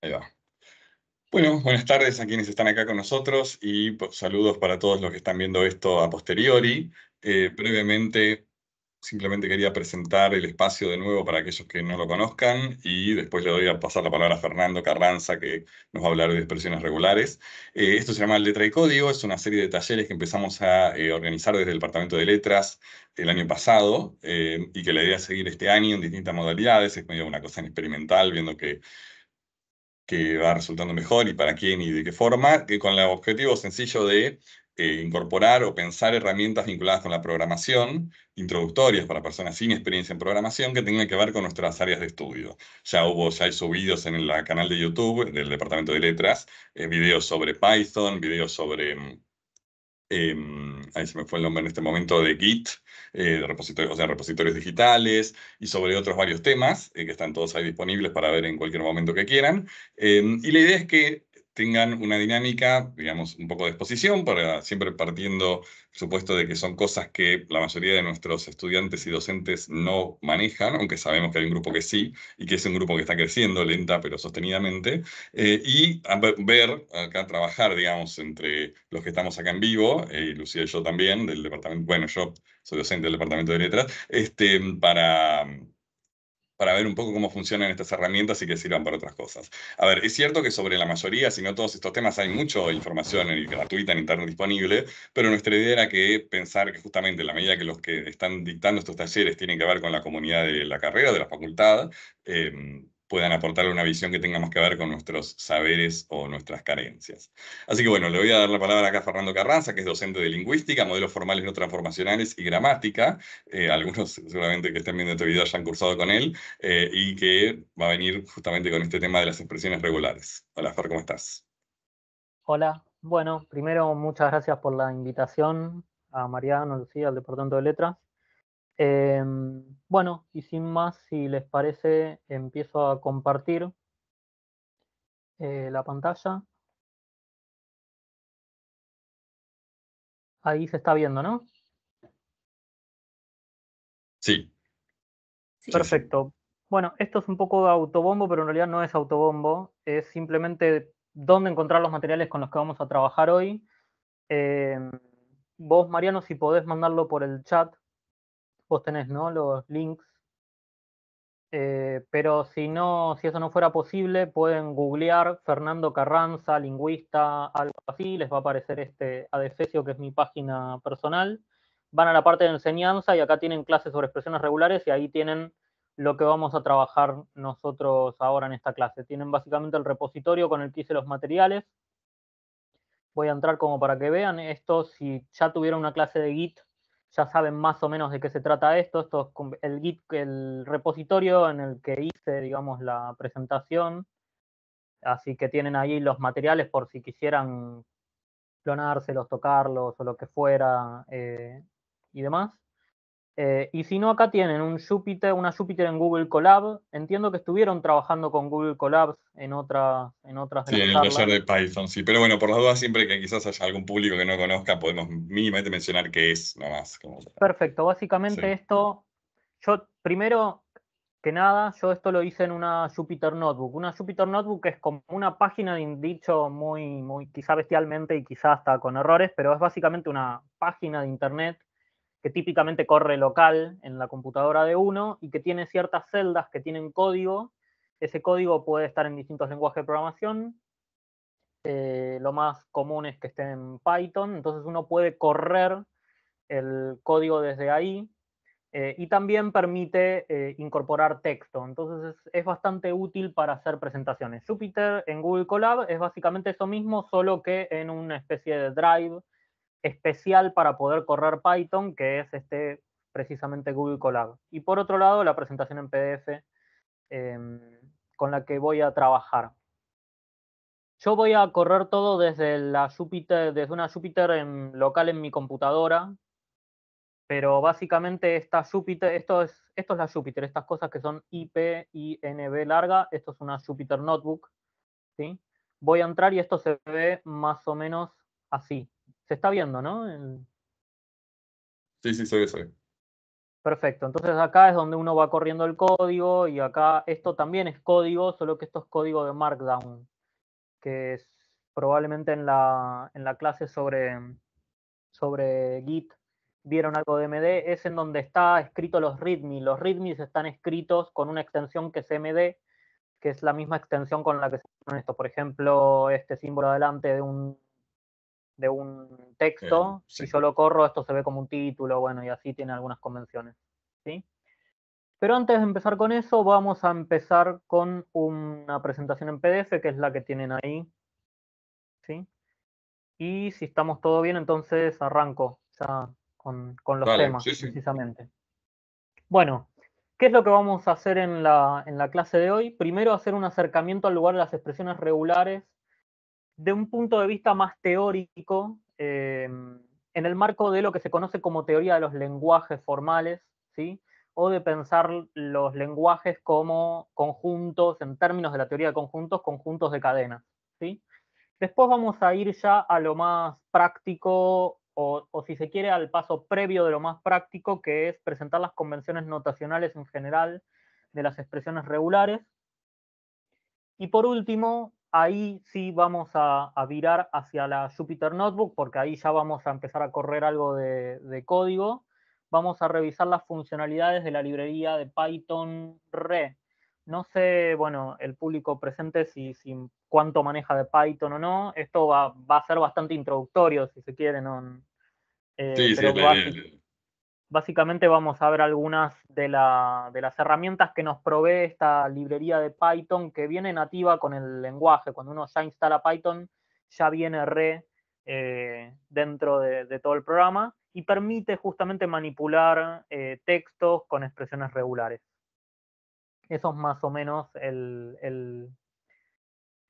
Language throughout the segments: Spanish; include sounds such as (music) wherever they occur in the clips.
Ahí Bueno, buenas tardes a quienes están acá con nosotros y pues, saludos para todos los que están viendo esto a posteriori. Eh, previamente, simplemente quería presentar el espacio de nuevo para aquellos que no lo conozcan y después le doy a pasar la palabra a Fernando Carranza que nos va a hablar de expresiones regulares. Eh, esto se llama Letra y Código, es una serie de talleres que empezamos a eh, organizar desde el Departamento de Letras el año pasado eh, y que la idea es seguir este año en distintas modalidades, es una cosa experimental, viendo que que va resultando mejor y para quién y de qué forma, con el objetivo sencillo de eh, incorporar o pensar herramientas vinculadas con la programación, introductorias para personas sin experiencia en programación, que tengan que ver con nuestras áreas de estudio. Ya hubo, ya hay subidos en el canal de YouTube del Departamento de Letras, eh, videos sobre Python, videos sobre... Mm, em, ahí se me fue el nombre en este momento de Git, eh, repositorios, o sea, repositorios digitales y sobre otros varios temas, eh, que están todos ahí disponibles para ver en cualquier momento que quieran. Em, y la idea es que tengan una dinámica, digamos, un poco de exposición, para, siempre partiendo supuesto de que son cosas que la mayoría de nuestros estudiantes y docentes no manejan, aunque sabemos que hay un grupo que sí, y que es un grupo que está creciendo lenta pero sostenidamente, eh, y ver acá trabajar, digamos, entre los que estamos acá en vivo, eh, y Lucía y yo también, del departamento, bueno, yo soy docente del departamento de letras, este, para para ver un poco cómo funcionan estas herramientas y que sirvan para otras cosas. A ver, es cierto que sobre la mayoría, si no todos estos temas, hay mucha información gratuita en Internet disponible, pero nuestra idea era que pensar que justamente en la medida que los que están dictando estos talleres tienen que ver con la comunidad de la carrera, de la facultad, eh, puedan aportarle una visión que tenga más que ver con nuestros saberes o nuestras carencias. Así que bueno, le voy a dar la palabra acá a Fernando Carranza, que es docente de lingüística, modelos formales no transformacionales y gramática. Eh, algunos seguramente que estén viendo este video han cursado con él eh, y que va a venir justamente con este tema de las expresiones regulares. Hola, Fer, ¿cómo estás? Hola, bueno, primero muchas gracias por la invitación a Mariano, Lucía, al Departamento de Letras. Em, bueno, y sin más, si les parece, empiezo a compartir eh, la pantalla. Ahí se está viendo, ¿no? Sí. Perfecto. Bueno, esto es un poco de autobombo, pero en realidad no es autobombo. Es simplemente dónde encontrar los materiales con los que vamos a trabajar hoy. Em, vos, Mariano, si podés mandarlo por el chat, vos tenés ¿no? los links. Eh, pero si no, si eso no fuera posible, pueden googlear Fernando Carranza, lingüista, algo así, les va a aparecer este adefesio que es mi página personal. Van a la parte de enseñanza y acá tienen clases sobre expresiones regulares y ahí tienen lo que vamos a trabajar nosotros ahora en esta clase. Tienen básicamente el repositorio con el que hice los materiales. Voy a entrar como para que vean. Esto, si ya tuvieron una clase de Git ya saben más o menos de qué se trata esto. Esto es el, Git, el repositorio en el que hice, digamos, la presentación. Así que tienen ahí los materiales por si quisieran clonárselos, tocarlos o lo que fuera eh, y demás. Eh, y si no, acá tienen un una Jupyter en Google Colab. Entiendo que estuvieron trabajando con Google Colab en, otra, en otras Sí, en el taller de Python, sí. Pero bueno, por las dudas, siempre que quizás haya algún público que no conozca, podemos mínimamente mencionar qué es, nomás. más. Perfecto. Básicamente esto, yo primero que nada, yo esto lo hice en una Jupyter Notebook. Una Jupyter Notebook es como una página de dicho muy, muy, quizá bestialmente y quizás hasta con errores, pero es básicamente una página de internet que típicamente corre local en la computadora de uno y que tiene ciertas celdas que tienen código. Ese código puede estar en distintos lenguajes de programación. Eh, lo más común es que esté en Python, entonces uno puede correr el código desde ahí eh, y también permite eh, incorporar texto. Entonces es, es, bastante útil para hacer presentaciones. Jupyter en Google Colab es básicamente eso mismo, solo que en una especie de drive especial para poder correr Python, que es este precisamente Google Colab. Y por otro lado, la presentación en PDF em, con la que voy a trabajar. Yo voy a correr todo desde, desde una Jupyter en, local en mi computadora, pero básicamente esta Jupyter, esto es, esto es la Jupyter, estas cosas que son IP, INB larga, esto es una Jupyter Notebook. ¿sí? Voy a entrar y esto se ve más o menos así. Se está viendo, ¿no? Sí, sí, soy, soy. Perfecto, entonces acá es donde uno va corriendo el código y acá esto también es código, solo que esto es código de Markdown, que es probablemente en la, en la clase sobre, sobre Git vieron algo de MD, es en donde está escrito los README. Los README están escritos con una extensión que es MD, que es la misma extensión con la que se hicieron esto. Por ejemplo, este símbolo adelante de un de un texto, si yo lo corro, esto se ve como un título, bueno, y así tiene algunas convenciones. ¿sí? Pero antes de empezar con eso, vamos a empezar con una presentación en PDF, que es la que tienen ahí. ¿sí? Y si estamos todo bien, entonces arranco ya con, los temas, precisamente. Bueno, ¿qué es lo que vamos a hacer en la, en la clase de hoy? Primero, hacer un acercamiento al lugar de las expresiones regulares de un punto de vista más teórico, em, en el marco de lo que se conoce como teoría de los lenguajes formales, ¿sí? o de pensar los lenguajes como conjuntos, en términos de la teoría de conjuntos, conjuntos de cadenas. ¿sí? Después vamos a ir ya a lo más práctico, o, o, si se quiere, al paso previo de lo más práctico, que es presentar las convenciones notacionales en general de las expresiones regulares. Y por último, ahí sí vamos a, virar hacia la Jupyter Notebook, porque ahí ya vamos a empezar a correr algo de, código. Vamos a revisar las funcionalidades de la librería de Python Re. No sé, bueno, el público presente si, si cuánto maneja de Python o no. Esto va, a ser bastante introductorio, si se quiere. ¿no? Eh, sí, Básicamente vamos a ver algunas de, las herramientas que nos provee esta librería de Python que viene nativa con el lenguaje. Cuando uno ya instala Python, ya viene re eh, dentro de, todo el programa y permite justamente manipular eh, textos con expresiones regulares. Eso es más o menos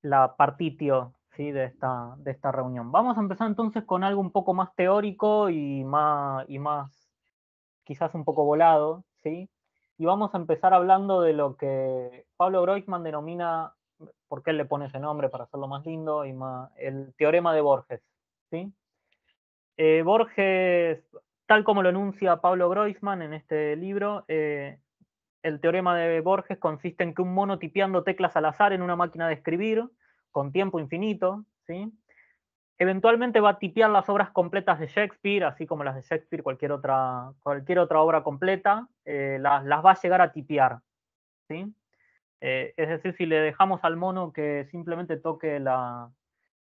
la partitio ¿sí? de, esta, de esta reunión. Vamos a empezar entonces con algo un poco más teórico y más, y más quizás un poco volado, ¿sí? Y vamos a empezar hablando de lo que Pablo Groisman denomina, porque él le pone ese nombre para hacerlo más lindo, y más, el teorema de Borges, ¿sí? Eh, Borges, tal como lo enuncia Pablo Groisman en este libro, eh, el teorema de Borges consiste en que un mono tipeando teclas al azar en una máquina de escribir con tiempo infinito, ¿sí? Eventualmente va a tipear las obras completas de Shakespeare, así como las de Shakespeare, cualquier otra, cualquier otra obra completa, eh, las, va a llegar a tipear. ¿sí? Eh, es decir, si le dejamos al mono que simplemente toque la,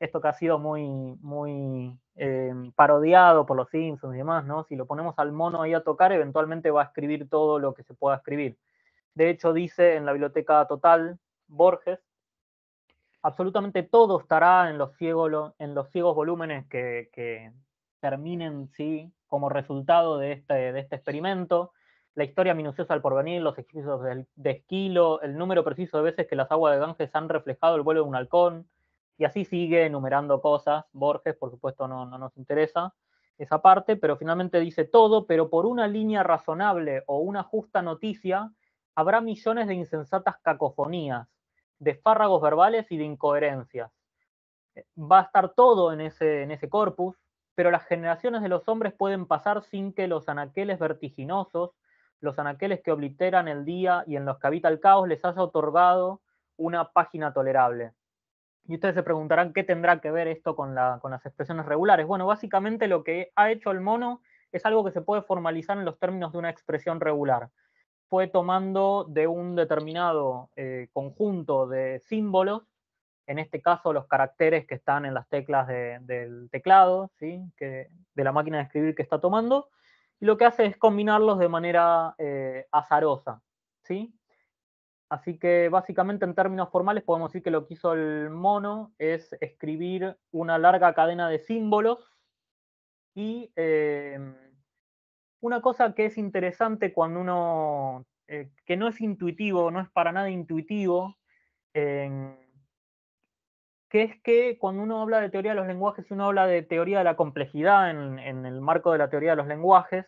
esto que ha sido muy, muy eh, parodiado por los Simpsons y demás, ¿no? si lo ponemos al mono ahí a tocar, eventualmente va a escribir todo lo que se pueda escribir. De hecho, dice en la biblioteca total Borges absolutamente todo estará en los, ciegos, en los volúmenes que, terminen ¿sí? como resultado este, de este, experimento. La historia minuciosa al porvenir, los ejercicios de esquilo, el número preciso de veces que las aguas de Ganges han reflejado el vuelo de un halcón, y así sigue enumerando cosas. Borges, por supuesto, no, no nos interesa esa parte, pero finalmente dice todo, pero por una línea razonable o una justa noticia, habrá millones de insensatas cacofonías, de fárragos verbales y de incoherencias. Eh, va a estar todo en ese, en ese corpus, pero las generaciones de los hombres pueden pasar sin que los anaqueles vertiginosos, los anaqueles que obliteran el día y en los que habita el caos, les haya otorgado una página tolerable. Y ustedes se preguntarán qué tendrá que ver esto con, con las expresiones regulares. Bueno, básicamente lo que ha hecho el mono es algo que se puede formalizar en los términos de una expresión regular fue tomando de un determinado eh, conjunto de símbolos, en este caso los caracteres que están en las teclas del teclado, ¿sí? que, de la máquina de escribir que está tomando, y lo que hace es combinarlos de manera eh, azarosa. ¿sí? Así que básicamente en términos formales podemos decir que lo que hizo el mono es escribir una larga cadena de símbolos y... Eh, una cosa que es interesante cuando uno, eh, que no es intuitivo, no es para nada intuitivo, que es que cuando uno habla de teoría de los lenguajes, uno habla de teoría de la complejidad en, el marco de la teoría de los lenguajes.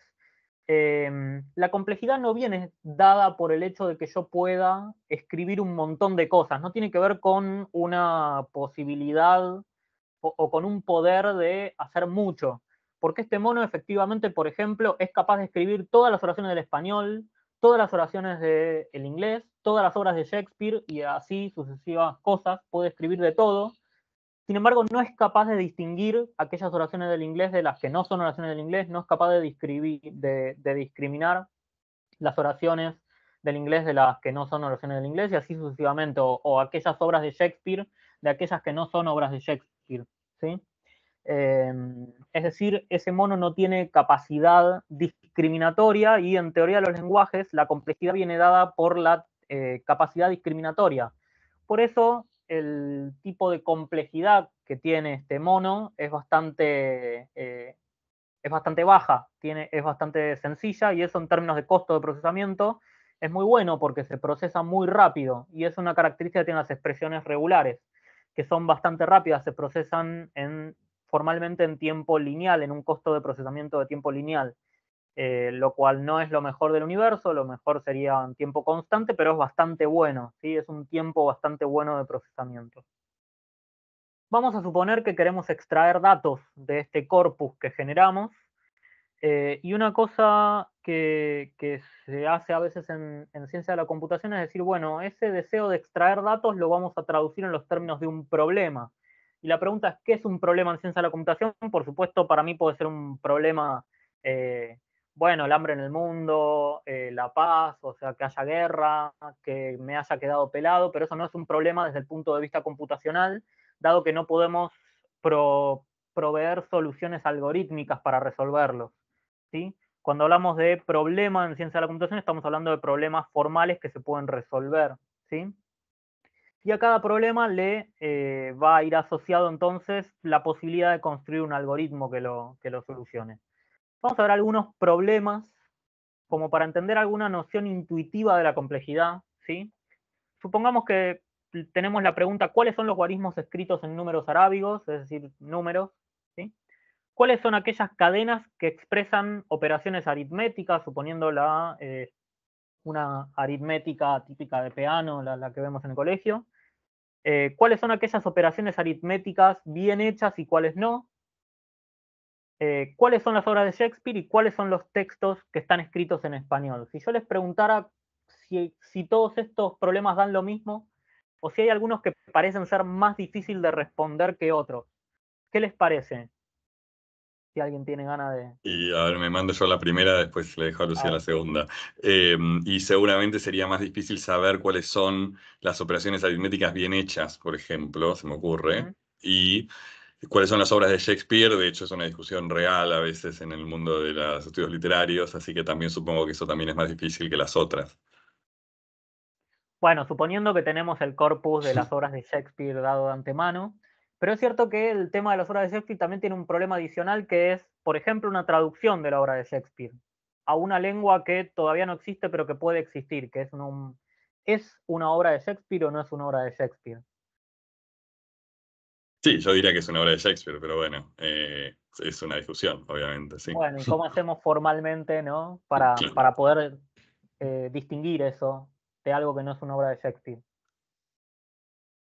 Em, la complejidad no viene dada por el hecho de que yo pueda escribir un montón de cosas, no tiene que ver con una posibilidad o con un poder de hacer mucho porque este mono efectivamente, por ejemplo, es capaz de escribir todas las oraciones del español, todas las oraciones del inglés, todas las obras de Shakespeare y así sucesivas cosas, puede escribir de todo. Sin embargo, no es capaz de distinguir aquellas oraciones del inglés de las que no son oraciones del inglés, no es capaz de, discriminar las oraciones del inglés de las que no son oraciones del inglés y así sucesivamente, o aquellas obras de Shakespeare de aquellas que no son obras de Shakespeare. ¿sí? Em, es decir, ese mono no tiene capacidad discriminatoria y en teoría de los lenguajes la complejidad viene dada por la eh, capacidad discriminatoria. Por eso el tipo de complejidad que tiene este mono es bastante, eh, es bastante baja, tiene, es bastante sencilla y eso en términos de costo de procesamiento es muy bueno porque se procesa muy rápido y es una característica que tienen las expresiones regulares, que son bastante rápidas, se procesan en formalmente en tiempo lineal, en un costo de procesamiento de tiempo lineal, eh, lo cual no es lo mejor del universo, lo mejor sería en tiempo constante, pero es bastante bueno, ¿sí? es un tiempo bastante bueno de procesamiento. Vamos a suponer que queremos extraer datos de este corpus que generamos, eh, y una cosa que, se hace a veces en ciencia de la computación es decir, bueno, ese deseo de extraer datos lo vamos a traducir en los términos de un problema. Y la pregunta es, ¿qué es un problema en ciencia de la computación? Por supuesto, para mí puede ser un problema, eh, bueno, el hambre en el mundo, eh, la paz, o sea, que haya guerra, que me haya quedado pelado, pero eso no es un problema desde el punto de vista computacional, dado que no podemos proveer soluciones algorítmicas para resolverlos. ¿sí? Cuando hablamos de problema en ciencia de la computación, estamos hablando de problemas formales que se pueden resolver. ¿sí? y a cada problema le eh, va a ir asociado entonces la posibilidad de construir un algoritmo que lo, lo solucione. Vamos a ver algunos problemas como para entender alguna noción intuitiva de la complejidad. ¿sí? Supongamos que tenemos la pregunta, ¿cuáles son los guarismos escritos en números arábigos? Es decir, números. ¿sí? ¿Cuáles son aquellas cadenas que expresan operaciones aritméticas, suponiendo la, eh, una aritmética típica de peano, la que vemos en el colegio? Eh, cuáles son aquellas operaciones aritméticas bien hechas y cuáles no, eh, cuáles son las obras de Shakespeare y cuáles son los textos que están escritos en español. Si yo les preguntara si, si todos estos problemas dan lo mismo o si hay algunos que parecen ser más difícil de responder que otros, ¿qué les parece? si alguien tiene ganas de... Y a ver, me mando yo la primera, después le dejo a Lucía ah. la segunda. Em, y seguramente sería más difícil saber cuáles son las operaciones aritméticas bien hechas, por ejemplo, se me ocurre, y cuáles son las obras de Shakespeare. De hecho, es una discusión real a veces en el mundo de los estudios literarios, así que también supongo que eso también es más difícil que las otras. Bueno, suponiendo que tenemos el corpus de las obras de Shakespeare dado de antemano, pero es cierto que el tema de las obras de Shakespeare también tiene un problema adicional que es, por ejemplo, una traducción de la obra de Shakespeare a una lengua que todavía no existe pero que puede existir, que es, es una obra de Shakespeare o no es una obra de Shakespeare. Sí, yo diría que es una obra de Shakespeare, pero bueno, eh, es una discusión, obviamente, Bueno, ¿y cómo (laughs) hacemos formalmente, no? Para, para poder eh, distinguir eso de algo que no es una obra de Shakespeare.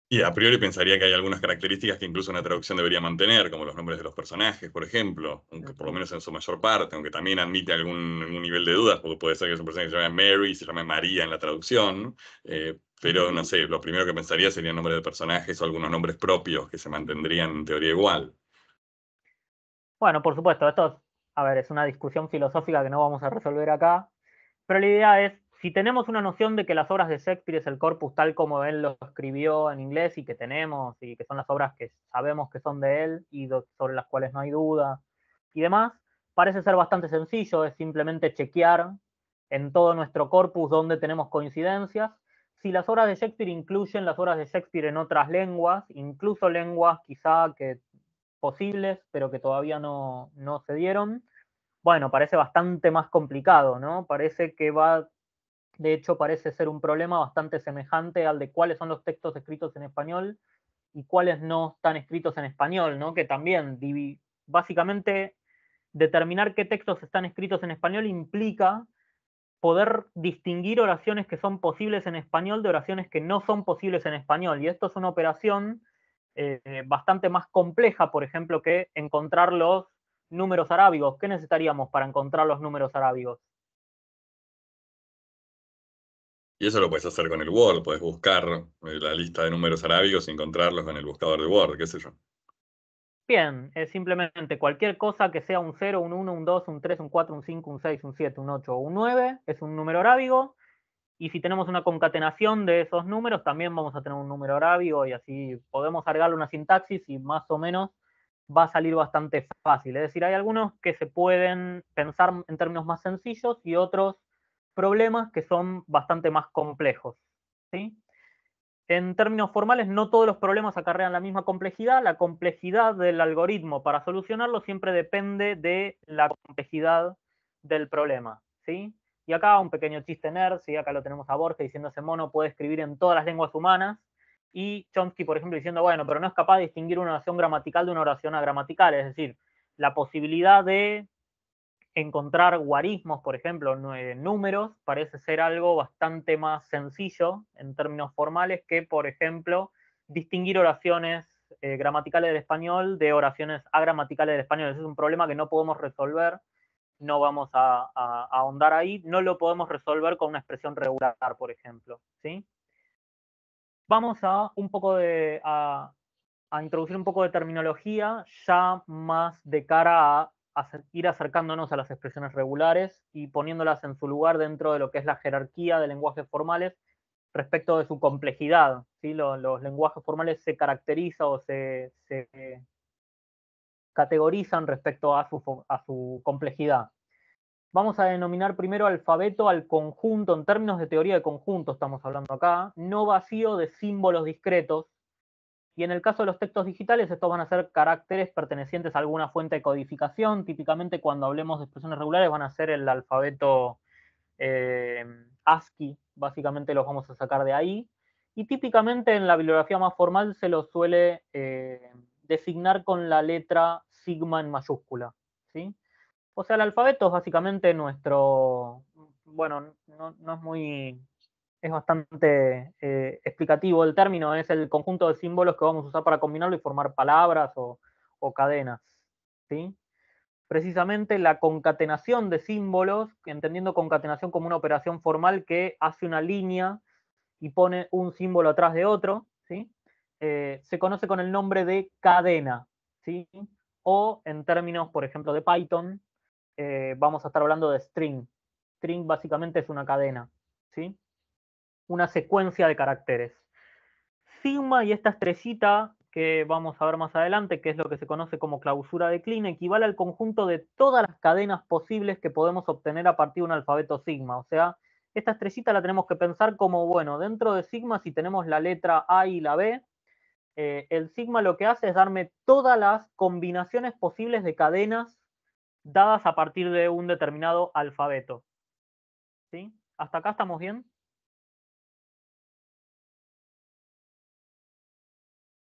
Y a priori pensaría que hay algunas características que incluso una traducción debería mantener, como los nombres de los personajes, por ejemplo, aunque por lo menos en su mayor parte, aunque también admite algún, nivel de dudas, porque puede ser que es un personaje que se llame Mary y se llame María en la traducción, eh, pero no sé, lo primero que pensaría serían nombres de personajes o algunos nombres propios que se mantendrían en teoría igual. Bueno, por supuesto, esto, a ver, es una discusión filosófica que no vamos a resolver acá, pero la idea es si tenemos una noción de que las obras de Shakespeare es el corpus tal como él lo escribió en inglés y que tenemos y que son las obras que sabemos que son de él y sobre las cuales no hay duda y demás, parece ser bastante sencillo, es simplemente chequear en todo nuestro corpus donde tenemos coincidencias. Si las obras de Shakespeare incluyen las obras de Shakespeare en otras lenguas, incluso lenguas quizá que posibles, pero que todavía no, no se dieron, bueno, parece bastante más complicado, ¿no? Parece que va de hecho, parece ser un problema bastante semejante al de cuáles son los textos escritos en español y cuáles no están escritos en español, ¿no? Que también, básicamente, determinar qué textos están escritos en español implica poder distinguir oraciones que son posibles en español de oraciones que no son posibles en español. Y esto es una operación eh, eh, bastante más compleja, por ejemplo, que encontrar los números arábigos. ¿Qué necesitaríamos para encontrar los números arábigos? Y eso lo puedes hacer con el Word, puedes buscar eh, la lista de números arábigos y encontrarlos en el buscador de Word, qué sé yo. Bien, es simplemente cualquier cosa que sea un 0, un 1, un 2, un 3, un 4, un 5, un 6, un 7, un 8 o un 9 es un número arábigo. Y si tenemos una concatenación de esos números, también vamos a tener un número arábigo y así podemos agregarle una sintaxis y más o menos va a salir bastante fácil. Es decir, hay algunos que se pueden pensar en términos más sencillos y otros problemas que son bastante más complejos. ¿sí? En términos formales, no todos los problemas acarrean la misma complejidad. La complejidad del algoritmo para solucionarlo siempre depende de la complejidad del problema. ¿sí? Y acá un pequeño chiste nerd, si acá lo tenemos a Borges diciendo ese mono puede escribir en todas las lenguas humanas. Y Chomsky, por ejemplo, diciendo, bueno, pero no es capaz de distinguir una oración gramatical de una oración agramatical. Es decir, la posibilidad de encontrar guarismos, por ejemplo, números, parece ser algo bastante más sencillo en términos formales que, por ejemplo, distinguir oraciones eh, gramaticales del español de oraciones agramaticales del español. Ese es un problema que no podemos resolver, no vamos a, ahondar ahí, no lo podemos resolver con una expresión regular, por ejemplo. ¿sí? Vamos a un poco de, a introducir un poco de terminología ya más de cara a ir acercándonos a las expresiones regulares y poniéndolas en su lugar dentro de lo que es la jerarquía de lenguajes formales respecto de su complejidad. Los, lenguajes formales se caracterizan o se, categorizan respecto a su, a su, complejidad. Vamos a denominar primero alfabeto al conjunto, en términos de teoría de conjunto estamos hablando acá, no vacío de símbolos discretos, y en el caso de los textos digitales, estos van a ser caracteres pertenecientes a alguna fuente de codificación. Típicamente cuando hablemos de expresiones regulares van a ser el alfabeto eh, ASCII, básicamente los vamos a sacar de ahí. Y típicamente en la bibliografía más formal se los suele eh, designar con la letra sigma en mayúscula. ¿sí? O sea, el alfabeto es básicamente nuestro, bueno, no es muy es bastante eh, explicativo el término, es el conjunto de símbolos que vamos a usar para combinarlo y formar palabras o, cadenas. ¿sí? Precisamente la concatenación de símbolos, entendiendo concatenación como una operación formal que hace una línea y pone un símbolo atrás de otro, ¿sí? Eh, se conoce con el nombre de cadena. ¿sí? O en términos, por ejemplo, de Python, eh, vamos a estar hablando de string. String básicamente es una cadena. ¿sí? una secuencia de caracteres. Sigma y esta estrellita que vamos a ver más adelante, que es lo que se conoce como clausura de Kleene, equivale al conjunto de todas las cadenas posibles que podemos obtener a partir de un alfabeto sigma. O sea, esta estrellita la tenemos que pensar como, bueno, dentro de sigma si tenemos la letra A y la B, eh, el sigma lo que hace es darme todas las combinaciones posibles de cadenas dadas a partir de un determinado alfabeto. ¿Sí? ¿Hasta acá estamos bien?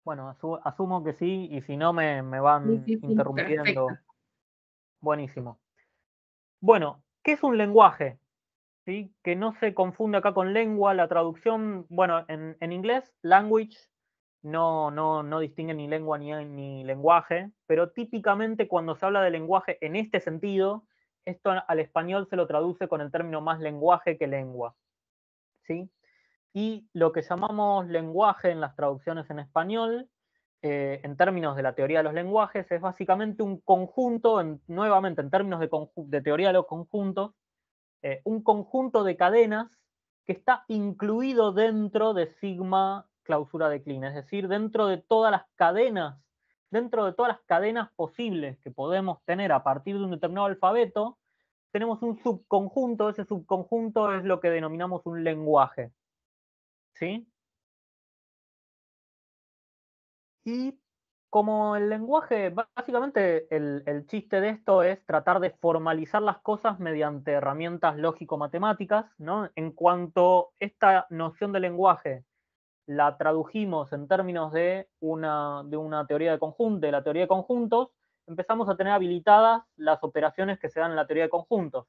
Bueno, asumo que sí, y si no me, van interrumpiendo. Buenísimo. Bueno, ¿qué es un lenguaje? ¿Sí? Que no se confunde acá con lengua, la traducción, bueno, en, inglés, language no, no, no distingue ni lengua ni, ni, lenguaje, pero típicamente cuando se habla de lenguaje en este sentido, esto al español se lo traduce con el término más lenguaje que lengua. ¿sí? y lo que llamamos lenguaje en las traducciones en español, eh, en términos de la teoría de los lenguajes, es básicamente un conjunto, nuevamente en términos de, teoría de los conjuntos, eh, un conjunto de cadenas que está incluido dentro de sigma clausura de es decir, dentro de todas las cadenas, dentro de todas las cadenas posibles que podemos tener a partir de un determinado alfabeto, tenemos un subconjunto, ese subconjunto es lo que denominamos un lenguaje. ¿sí? Y como el lenguaje, básicamente el, chiste de esto es tratar de formalizar las cosas mediante herramientas lógico-matemáticas, ¿no? En cuanto esta noción de lenguaje la tradujimos en términos de una, de una teoría de conjuntos, de la teoría de conjuntos, empezamos a tener habilitadas las operaciones que se dan en la teoría de conjuntos.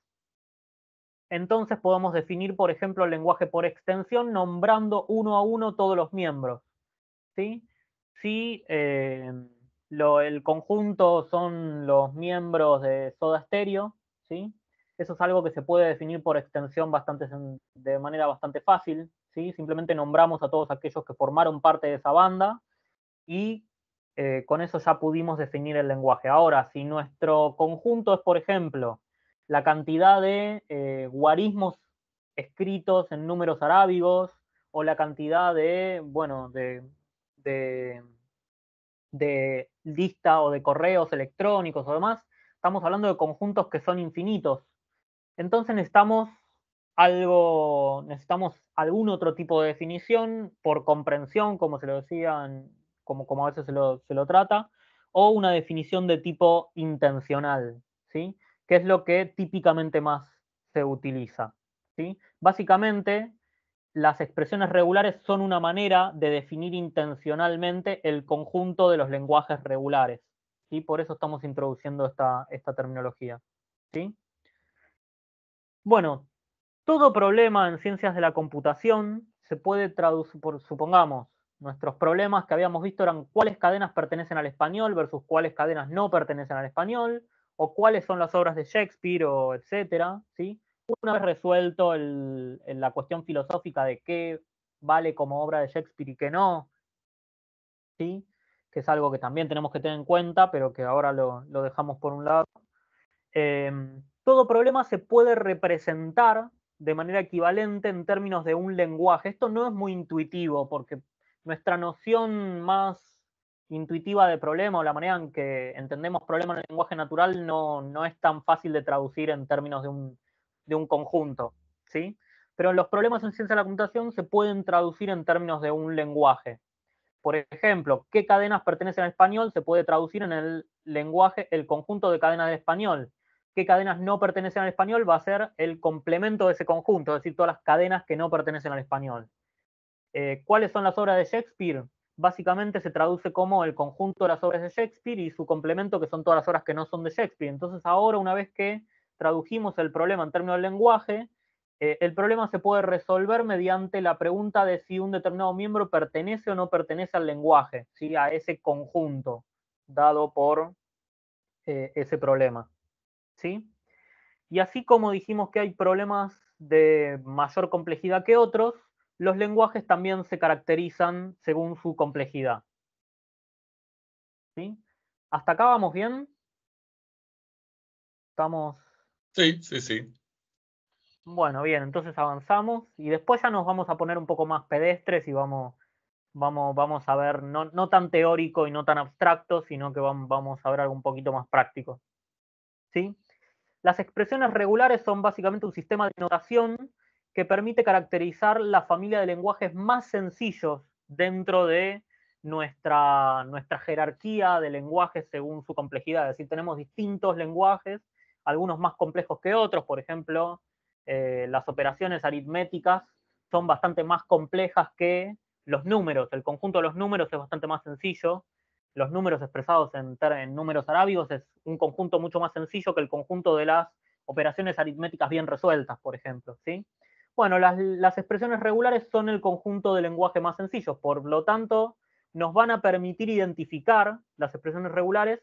Entonces podemos definir, por ejemplo, el lenguaje por extensión nombrando uno a uno todos los miembros. ¿sí? Si eh, lo, el conjunto son los miembros de Soda Stereo, ¿sí? eso es algo que se puede definir por extensión bastante, de manera bastante fácil. ¿sí? Simplemente nombramos a todos aquellos que formaron parte de esa banda y eh, con eso ya pudimos definir el lenguaje. Ahora, si nuestro conjunto es, por ejemplo, la cantidad de eh, guarismos escritos en números arábigos o la cantidad de, bueno, de, lista o de correos electrónicos o demás, estamos hablando de conjuntos que son infinitos. Entonces necesitamos algo, necesitamos algún otro tipo de definición por comprensión, como se lo decían, como, como a veces se lo, se lo trata, o una definición de tipo intencional, ¿sí? que es lo que típicamente más se utiliza. ¿sí? Básicamente, las expresiones regulares son una manera de definir intencionalmente el conjunto de los lenguajes regulares. y Por eso estamos introduciendo esta, esta terminología. ¿sí? Bueno, todo problema en ciencias de la computación se puede traducir, supongamos, nuestros problemas que habíamos visto eran cuáles cadenas pertenecen al español versus cuáles cadenas no pertenecen al español, o cuáles son las obras de Shakespeare o etcétera, ¿sí? Una vez resuelto la cuestión filosófica de qué vale como obra de Shakespeare y qué no, ¿sí? Que es algo que también tenemos que tener en cuenta, pero que ahora lo, dejamos por un lado. Em, todo problema se puede representar de manera equivalente en términos de un lenguaje. Esto no es muy intuitivo porque nuestra noción más intuitiva de problema o la manera en que entendemos problemas en el lenguaje natural no, es tan fácil de traducir en términos de un, conjunto, ¿sí? Pero los problemas en ciencia de la computación se pueden traducir en términos de un lenguaje. Por ejemplo, qué cadenas pertenecen al español se puede traducir en el lenguaje el conjunto de cadenas de español. Qué cadenas no pertenecen al español va a ser el complemento de ese conjunto, es decir, todas las cadenas que no pertenecen al español. Eh, ¿Cuáles son las obras de Shakespeare? básicamente se traduce como el conjunto de las obras de Shakespeare y su complemento, que son todas las obras que no son de Shakespeare. Entonces ahora, una vez que tradujimos el problema en términos de lenguaje, eh, el problema se puede resolver mediante la pregunta de si un determinado miembro pertenece o no pertenece al lenguaje, ¿sí? a ese conjunto dado por eh, ese problema. ¿sí? Y así como dijimos que hay problemas de mayor complejidad que otros, los lenguajes también se caracterizan según su complejidad. ¿Sí? ¿Hasta acá vamos bien? ¿Estamos? Sí, sí, sí. Bueno, bien, entonces avanzamos y después ya nos vamos a poner un poco más pedestres y vamos, vamos, vamos a ver, no, tan teórico y no tan abstracto, sino que vamos, a ver algo un poquito más práctico. ¿Sí? Las expresiones regulares son básicamente un sistema de notación que permite caracterizar la familia de lenguajes más sencillos dentro de nuestra, nuestra jerarquía de lenguajes según su complejidad. Es decir, tenemos distintos lenguajes, algunos más complejos que otros, por ejemplo, eh, las operaciones aritméticas son bastante más complejas que los números. El conjunto de los números es bastante más sencillo. Los números expresados en, en números arábigos es un conjunto mucho más sencillo que el conjunto de las operaciones aritméticas bien resueltas, por ejemplo. ¿sí? Bueno, las, expresiones regulares son el conjunto de lenguaje más sencillo, por lo tanto, nos van a permitir identificar las expresiones regulares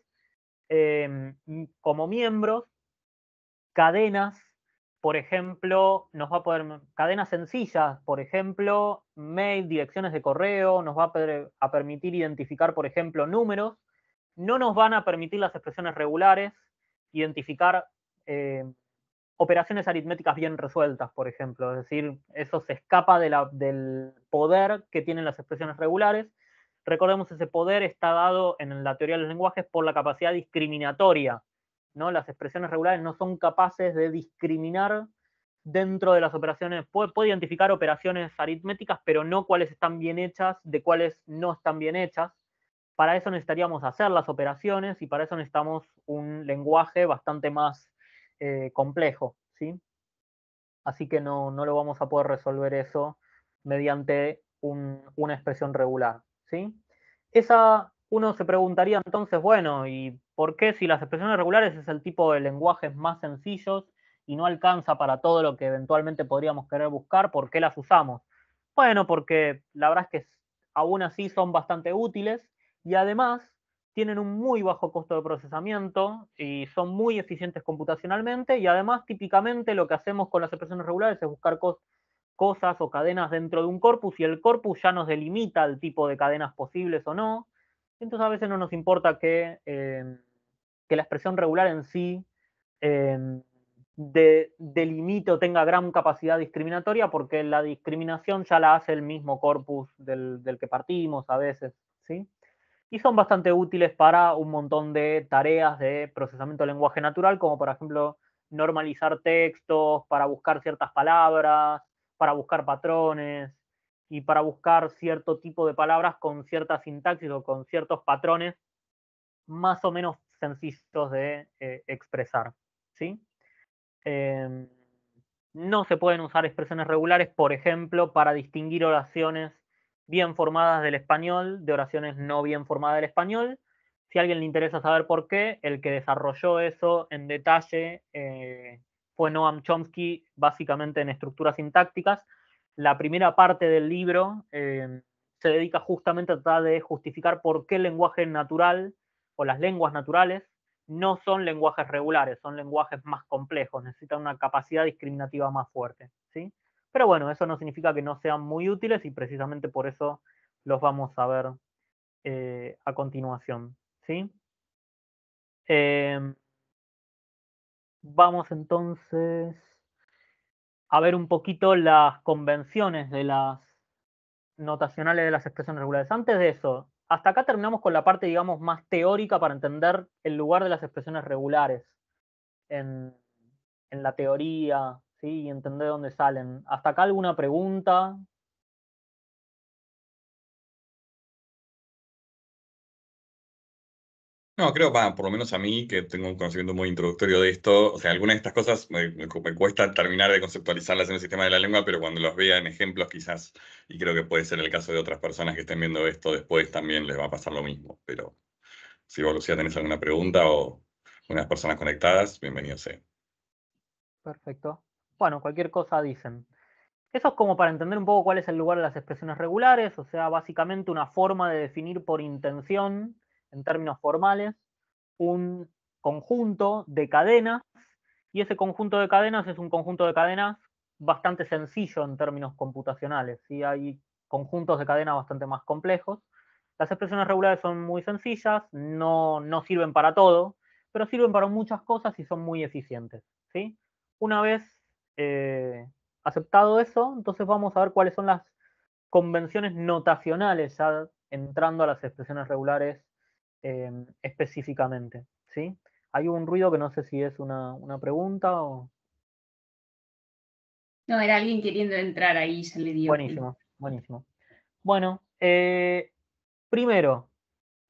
em, como miembros, cadenas, por ejemplo, nos va a poder, cadenas sencillas, por ejemplo, mail, direcciones de correo, nos va a, permitir identificar, por ejemplo, números, no nos van a permitir las expresiones regulares identificar em, operaciones aritméticas bien resueltas, por ejemplo. Es decir, eso se escapa de la, del poder que tienen las expresiones regulares. Recordemos, ese poder está dado en la teoría de los lenguajes por la capacidad discriminatoria. ¿no? Las expresiones regulares no son capaces de discriminar dentro de las operaciones, puede, puede identificar operaciones aritméticas, pero no cuáles están bien hechas, de cuáles no están bien hechas. Para eso necesitaríamos hacer las operaciones y para eso necesitamos un lenguaje bastante más eh, complejo, ¿sí? Así que no, no, lo vamos a poder resolver eso mediante una expresión regular, ¿sí? Esa, uno se preguntaría entonces, bueno, ¿y por qué si las expresiones regulares es el tipo de lenguajes más sencillos y no alcanza para todo lo que eventualmente podríamos querer buscar, por qué las usamos? Bueno, porque la verdad es que aún así son bastante útiles y además tienen un muy bajo costo de procesamiento y son muy eficientes computacionalmente y además típicamente lo que hacemos con las expresiones regulares es buscar cosas o cadenas dentro de un corpus y el corpus ya nos delimita el tipo de cadenas posibles o no. Entonces a veces no nos importa que, eh, la expresión regular en sí eh, delimite o tenga gran capacidad discriminatoria porque la discriminación ya la hace el mismo corpus del, del que partimos a veces. ¿sí? y son bastante útiles para un montón de tareas de procesamiento de lenguaje natural, como por ejemplo normalizar textos, para buscar ciertas palabras, para buscar patrones y para buscar cierto tipo de palabras con cierta sintaxis o con ciertos patrones más o menos sencillos de eh, expresar. ¿sí? Em, no se pueden usar expresiones regulares, por ejemplo, para distinguir oraciones bien formadas del español, de oraciones no bien formadas del español. Si a alguien le interesa saber por qué, el que desarrolló eso en detalle eh, fue Noam Chomsky, básicamente en estructuras sintácticas. La primera parte del libro eh, se dedica justamente a tratar de justificar por qué el lenguaje natural o las lenguas naturales no son lenguajes regulares, son lenguajes más complejos, necesitan una capacidad discriminativa más fuerte. ¿sí? Pero bueno, eso no significa que no sean muy útiles y precisamente por eso los vamos a ver eh, a continuación. ¿sí? Em, vamos entonces a ver un poquito las convenciones de las notacionales de las expresiones regulares. Antes de eso, hasta acá terminamos con la parte, digamos, más teórica para entender el lugar de las expresiones regulares en la teoría ¿sí? y entender dónde salen. ¿Hasta acá alguna pregunta? No, creo, por lo menos a mí, que tengo un conocimiento muy introductorio de esto, o sea, algunas de estas cosas me, cuesta terminar de conceptualizarlas en el sistema de la lengua, pero cuando los vea en ejemplos quizás, y creo que puede ser el caso de otras personas que estén viendo esto después, también les va a pasar lo mismo. Pero si vos, Lucía, tenés alguna pregunta o unas personas conectadas, bienvenido sea. Perfecto bueno, cualquier cosa dicen. Eso es como para entender un poco cuál es el lugar de las expresiones regulares, o sea, básicamente una forma de definir por intención, en términos formales, un conjunto de cadenas, y ese conjunto de cadenas es un conjunto de cadenas bastante sencillo en términos computacionales, ¿sí? hay conjuntos de cadenas bastante más complejos. Las expresiones regulares son muy sencillas, no, sirven para todo, pero sirven para muchas cosas y son muy eficientes. ¿sí? Una vez eh, aceptado eso, entonces vamos a ver cuáles son las convenciones notacionales, ya entrando a las expresiones regulares eh, específicamente. ¿sí? Hay un ruido que no sé si es una, una pregunta o... No, era alguien queriendo entrar ahí se le dio. Buenísimo, buenísimo. Bueno, eh, primero,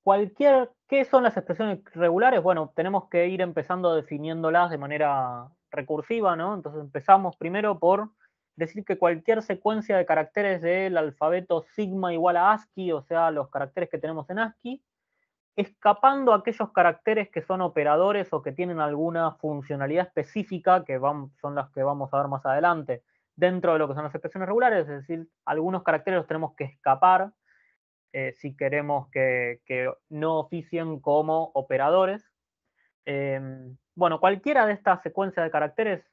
cualquier, ¿qué son las expresiones regulares? Bueno, tenemos que ir empezando definiéndolas de manera recursiva, ¿no? Entonces empezamos primero por decir que cualquier secuencia de caracteres del alfabeto sigma igual a ASCII, o sea, los caracteres que tenemos en ASCII, escapando aquellos caracteres que son operadores o que tienen alguna funcionalidad específica, que son las que vamos a ver más adelante, dentro de lo que son las expresiones regulares, es decir, algunos caracteres los tenemos que escapar eh, si queremos que, no oficien como operadores. Em, bueno, cualquiera de estas secuencias de caracteres,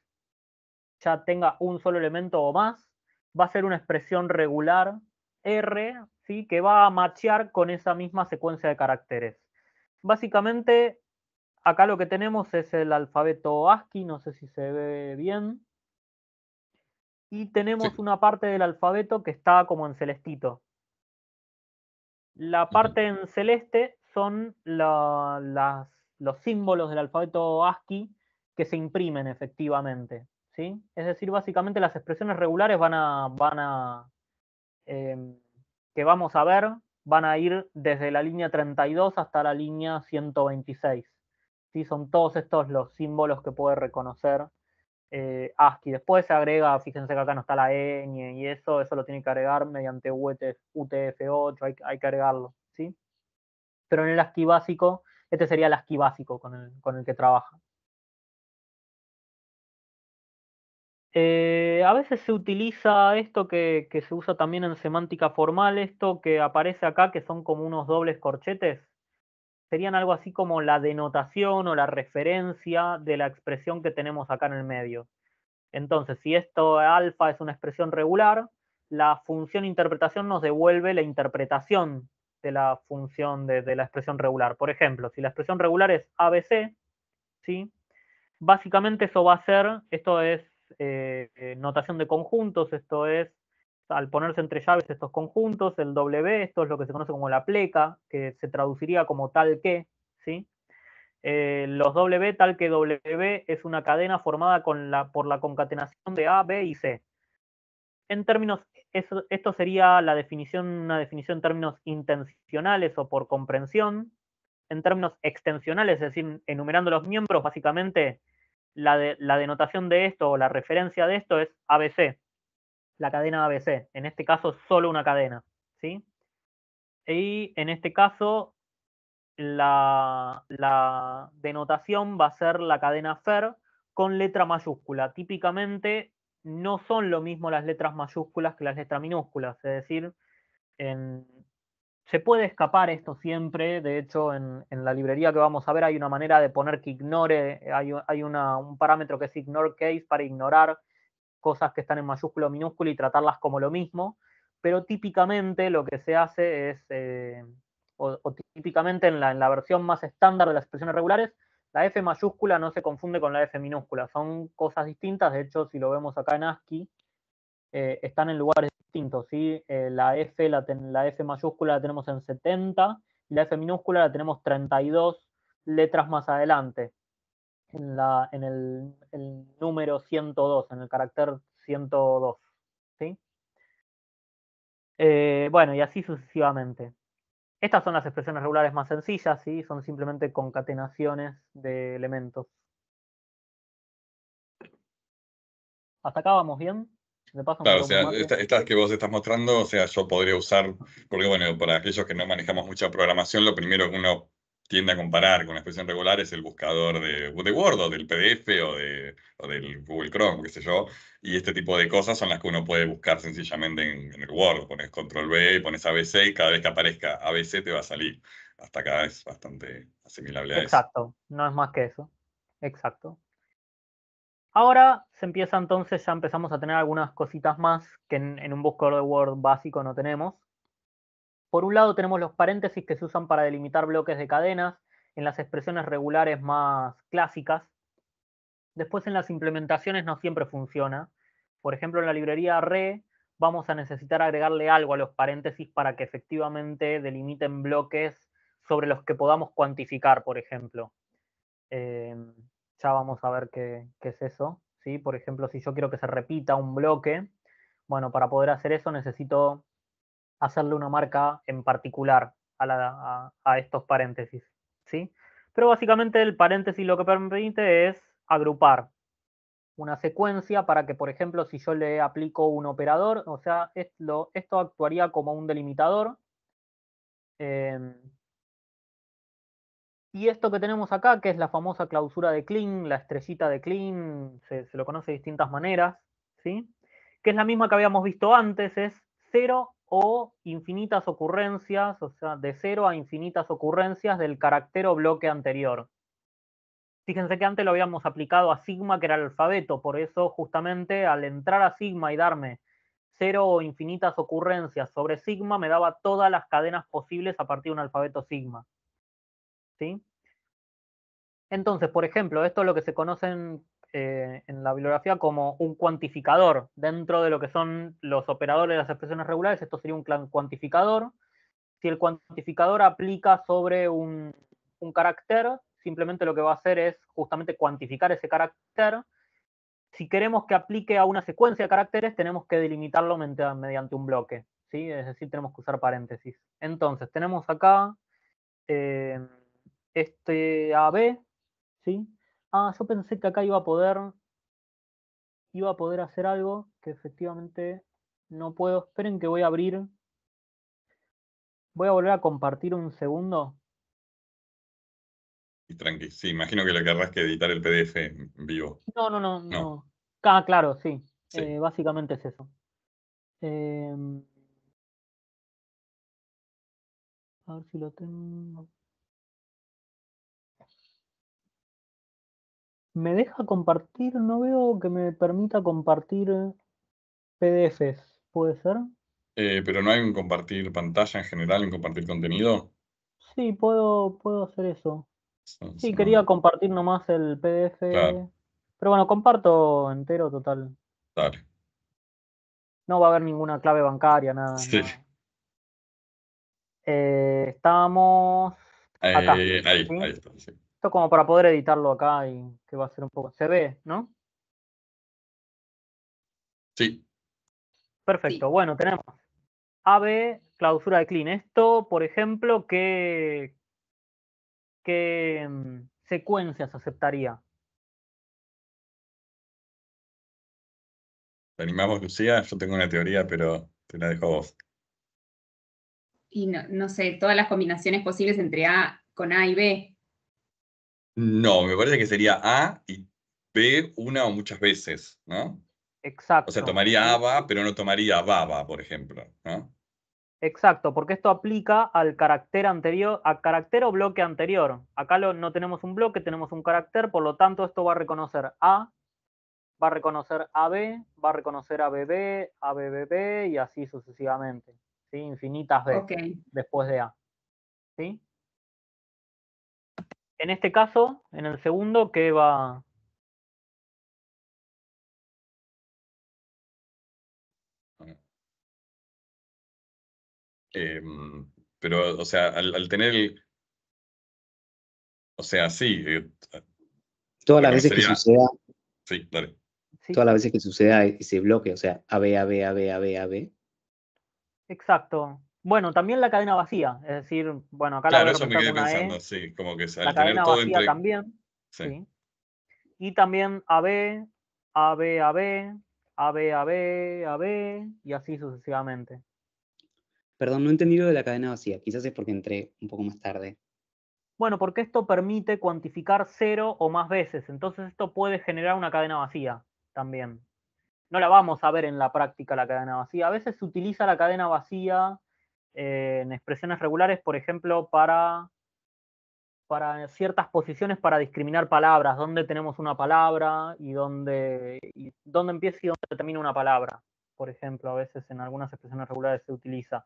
ya tenga un solo elemento o más, va a ser una expresión regular R, ¿sí? que va a machear con esa misma secuencia de caracteres. Básicamente, acá lo que tenemos es el alfabeto ASCII, no sé si se ve bien. Y tenemos una parte del alfabeto que está como en celestito. La parte en celeste son las los símbolos del alfabeto ASCII que se imprimen efectivamente. ¿sí? Es decir, básicamente las expresiones regulares van a, em, que vamos a ver, van a ir desde la línea 32 hasta la línea 126. ¿sí? Son todos estos los símbolos que puede reconocer eh, ASCII. Después se agrega, fíjense que acá no está la ñ y eso, eso lo tiene que agregar mediante UTF-8, hay, que agregarlo. ¿sí? Pero en el ASCII básico este sería el ASCII básico con el, que trabaja. Eh, a veces se utiliza esto que, que, se usa también en semántica formal, esto que aparece acá, que son como unos dobles corchetes. Serían algo así como la denotación o la referencia de la expresión que tenemos acá en el medio. Entonces, si esto alfa es una expresión regular, la función interpretación nos devuelve la interpretación de la función de, la expresión regular. Por ejemplo, si la expresión regular es ABC, ¿sí? básicamente eso va a ser, esto es eh, eh, notación de conjuntos, esto es al ponerse entre llaves estos conjuntos, el W, esto es lo que se conoce como la pleca, que se traduciría como tal que, ¿sí? Eh, los W tal que W es una cadena formada con la, por la concatenación de A, B y C. En términos esto sería la definición, una definición en términos intencionales o por comprensión. En términos extensionales, es decir, enumerando los miembros, básicamente la, la denotación de esto o la referencia de esto es ABC, la cadena ABC. En este caso, solo una cadena. ¿sí? Y en este caso, la, la denotación va a ser la cadena FER con letra mayúscula. Típicamente no son lo mismo las letras mayúsculas que las letras minúsculas. Es decir, se puede escapar esto siempre. De hecho, en, la librería que vamos a ver hay una manera de poner que ignore, eh, hay, hay un parámetro que es ignore case para ignorar cosas que están en mayúsculo o minúscula y tratarlas como lo mismo. Pero típicamente lo que se hace es, eh, o, típicamente en la versión más estándar de las expresiones regulares, la F mayúscula no se confunde con la F minúscula, son cosas distintas. De hecho, si lo vemos acá en ASCII, eh, están en lugares distintos. ¿sí? Eh, la, F, la, F mayúscula la tenemos en 70 y la F minúscula la tenemos 32 letras más adelante, en, el, número 102, en el carácter 102. Eh, bueno, y así sucesivamente. Estas son las expresiones regulares más sencillas, ¿sí? son simplemente concatenaciones de elementos. ¿Hasta acá vamos bien? claro, o sea, estas que vos estás mostrando, o sea, yo podría usar, porque bueno, para aquellos que no manejamos mucha programación, lo primero es uno tiende a comparar con la expresión regular es el buscador de, Word o del PDF o, de, del Google Chrome, qué sé yo. Y este tipo de cosas son las que uno puede buscar sencillamente en, el Word. Pones control B, pones ABC y cada vez que aparezca ABC te va a salir. Hasta acá es bastante asimilable a eso. Exacto, no es más que eso. Exacto. Ahora se empieza entonces, ya empezamos a tener algunas cositas más que en un buscador de Word básico no tenemos. Por un lado tenemos los paréntesis que se usan para delimitar bloques de cadenas en las expresiones regulares más clásicas. Después en las implementaciones no siempre funciona. Por ejemplo, en la librería re vamos a necesitar agregarle algo a los paréntesis para que efectivamente delimiten bloques sobre los que podamos cuantificar, por ejemplo. Eh, ya vamos a ver qué, qué es eso. ¿sí? Por ejemplo, si yo quiero que se repita un bloque, bueno, para poder hacer eso necesito hacerle una marca en particular a, estos paréntesis. ¿sí? Pero básicamente el paréntesis lo que permite es agrupar una secuencia para que, por ejemplo, si yo le aplico un operador, o sea, esto, actuaría como un delimitador. Em, y esto que tenemos acá, que es la famosa clausura de clean, la estrellita de clean, se, lo conoce de distintas maneras, ¿sí? que es la misma que habíamos visto antes, es 0 o infinitas ocurrencias, o sea, de cero a infinitas ocurrencias del carácter o bloque anterior. Fíjense que antes lo habíamos aplicado a sigma, que era el alfabeto, por eso justamente al entrar a sigma y darme cero o infinitas ocurrencias sobre sigma, me daba todas las cadenas posibles a partir de un alfabeto sigma. ¿Sí? Entonces, por ejemplo, esto es lo que se conocen eh, en la bibliografía como un cuantificador dentro de lo que son los operadores de las expresiones regulares. Esto sería un cuantificador. Si el cuantificador aplica sobre un, carácter, simplemente lo que va a hacer es justamente cuantificar ese carácter. Si queremos que aplique a una secuencia de caracteres, tenemos que delimitarlo mediante un bloque. ¿sí? Es decir, tenemos que usar paréntesis. Entonces, tenemos acá eh, este AB, ¿sí? ah, yo pensé que acá iba a poder, iba a poder hacer algo que efectivamente no puedo. Esperen que voy a abrir. Voy a volver a compartir un segundo. Y tranqui, sí, imagino que le querrás que editar el PDF en vivo. No, no, no, no. Ah, claro, sí. Eh, básicamente es eso. Em, a ver si lo tengo. me deja compartir, no veo que me permita compartir PDFs, ¿puede ser? Eh, pero no hay un compartir pantalla en general, en compartir contenido. Sí, puedo, puedo hacer eso. Sí, quería compartir nomás el PDF. Pero bueno, comparto entero total. Dale. No va a haber ninguna clave bancaria, nada. Sí. Eh, estamos. Eh, ahí, ahí está. Sí. Esto como para poder editarlo acá y que va a ser un poco. Se ve, ¿no? Sí. Perfecto. Bueno, tenemos AB, clausura de clean. Esto, por ejemplo, ¿qué, qué mm, secuencias aceptaría? ¿Te animamos, Lucía? Yo tengo una teoría, pero te la dejo a vos. Y no, no sé, todas las combinaciones posibles entre A con A y B. No, me parece que sería A y B una o muchas veces, ¿no? Exacto. O sea, tomaría ABA, pero no tomaría BABA, por ejemplo, ¿no? Exacto, porque esto aplica al carácter anterior, a carácter o bloque anterior. Acá no tenemos un bloque, tenemos un carácter, por lo tanto esto va a reconocer A, va a reconocer AB, va a reconocer ABB, ABBB y así sucesivamente. ¿sí? Infinitas veces después de A. ¿sí? En este caso, en el segundo, ¿qué va? Em, pero, o sea, al, tener el... O sea, sí. Eh, todas las veces que suceda... Sí, dale. Todas las veces que suceda ese bloque, o sea, AB, AB, AB, AB, AB. Exacto. Bueno, también la cadena vacía, es decir, bueno, acá claro, la eso me quedé e, pensando, sí, como que la cadena vacía también. Sí. Y también AB, AB, AB, AB, AB, AB, y así sucesivamente. Perdón, no he entendido de la cadena vacía, quizás es porque entré un poco más tarde. Bueno, porque esto permite cuantificar cero o más veces, entonces esto puede generar una cadena vacía también. No la vamos a ver en la práctica la cadena vacía. A veces se utiliza la cadena vacía en expresiones regulares, por ejemplo, para, para ciertas posiciones para discriminar palabras, dónde tenemos una palabra y dónde, y dónde empieza y dónde termina una palabra. Por ejemplo, a veces en algunas expresiones regulares se utiliza.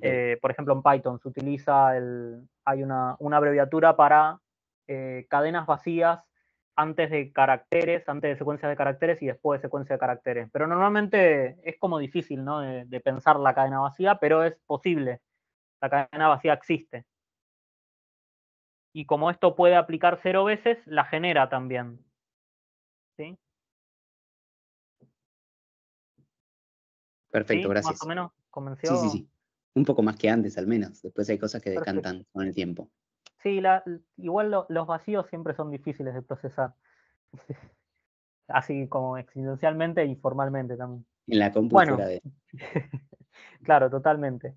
Eh, por ejemplo, en Python se utiliza hay una, abreviatura para eh, cadenas vacías antes de caracteres, antes de secuencias de caracteres y después de secuencia de caracteres. Pero normalmente es como difícil ¿no? de, pensar la cadena vacía, pero es posible. La cadena vacía existe. Y como esto puede aplicar cero veces, la genera también. ¿Sí? Perfecto, ¿Sí? gracias. Más o menos, convenció. Sí, sí, sí. Un poco más que antes, al menos. Después hay cosas que decantan con el tiempo. Sí, igual los vacíos siempre son difíciles de procesar. (laughs) Así como existencialmente y formalmente también. En la computadora. (laughs) claro, totalmente.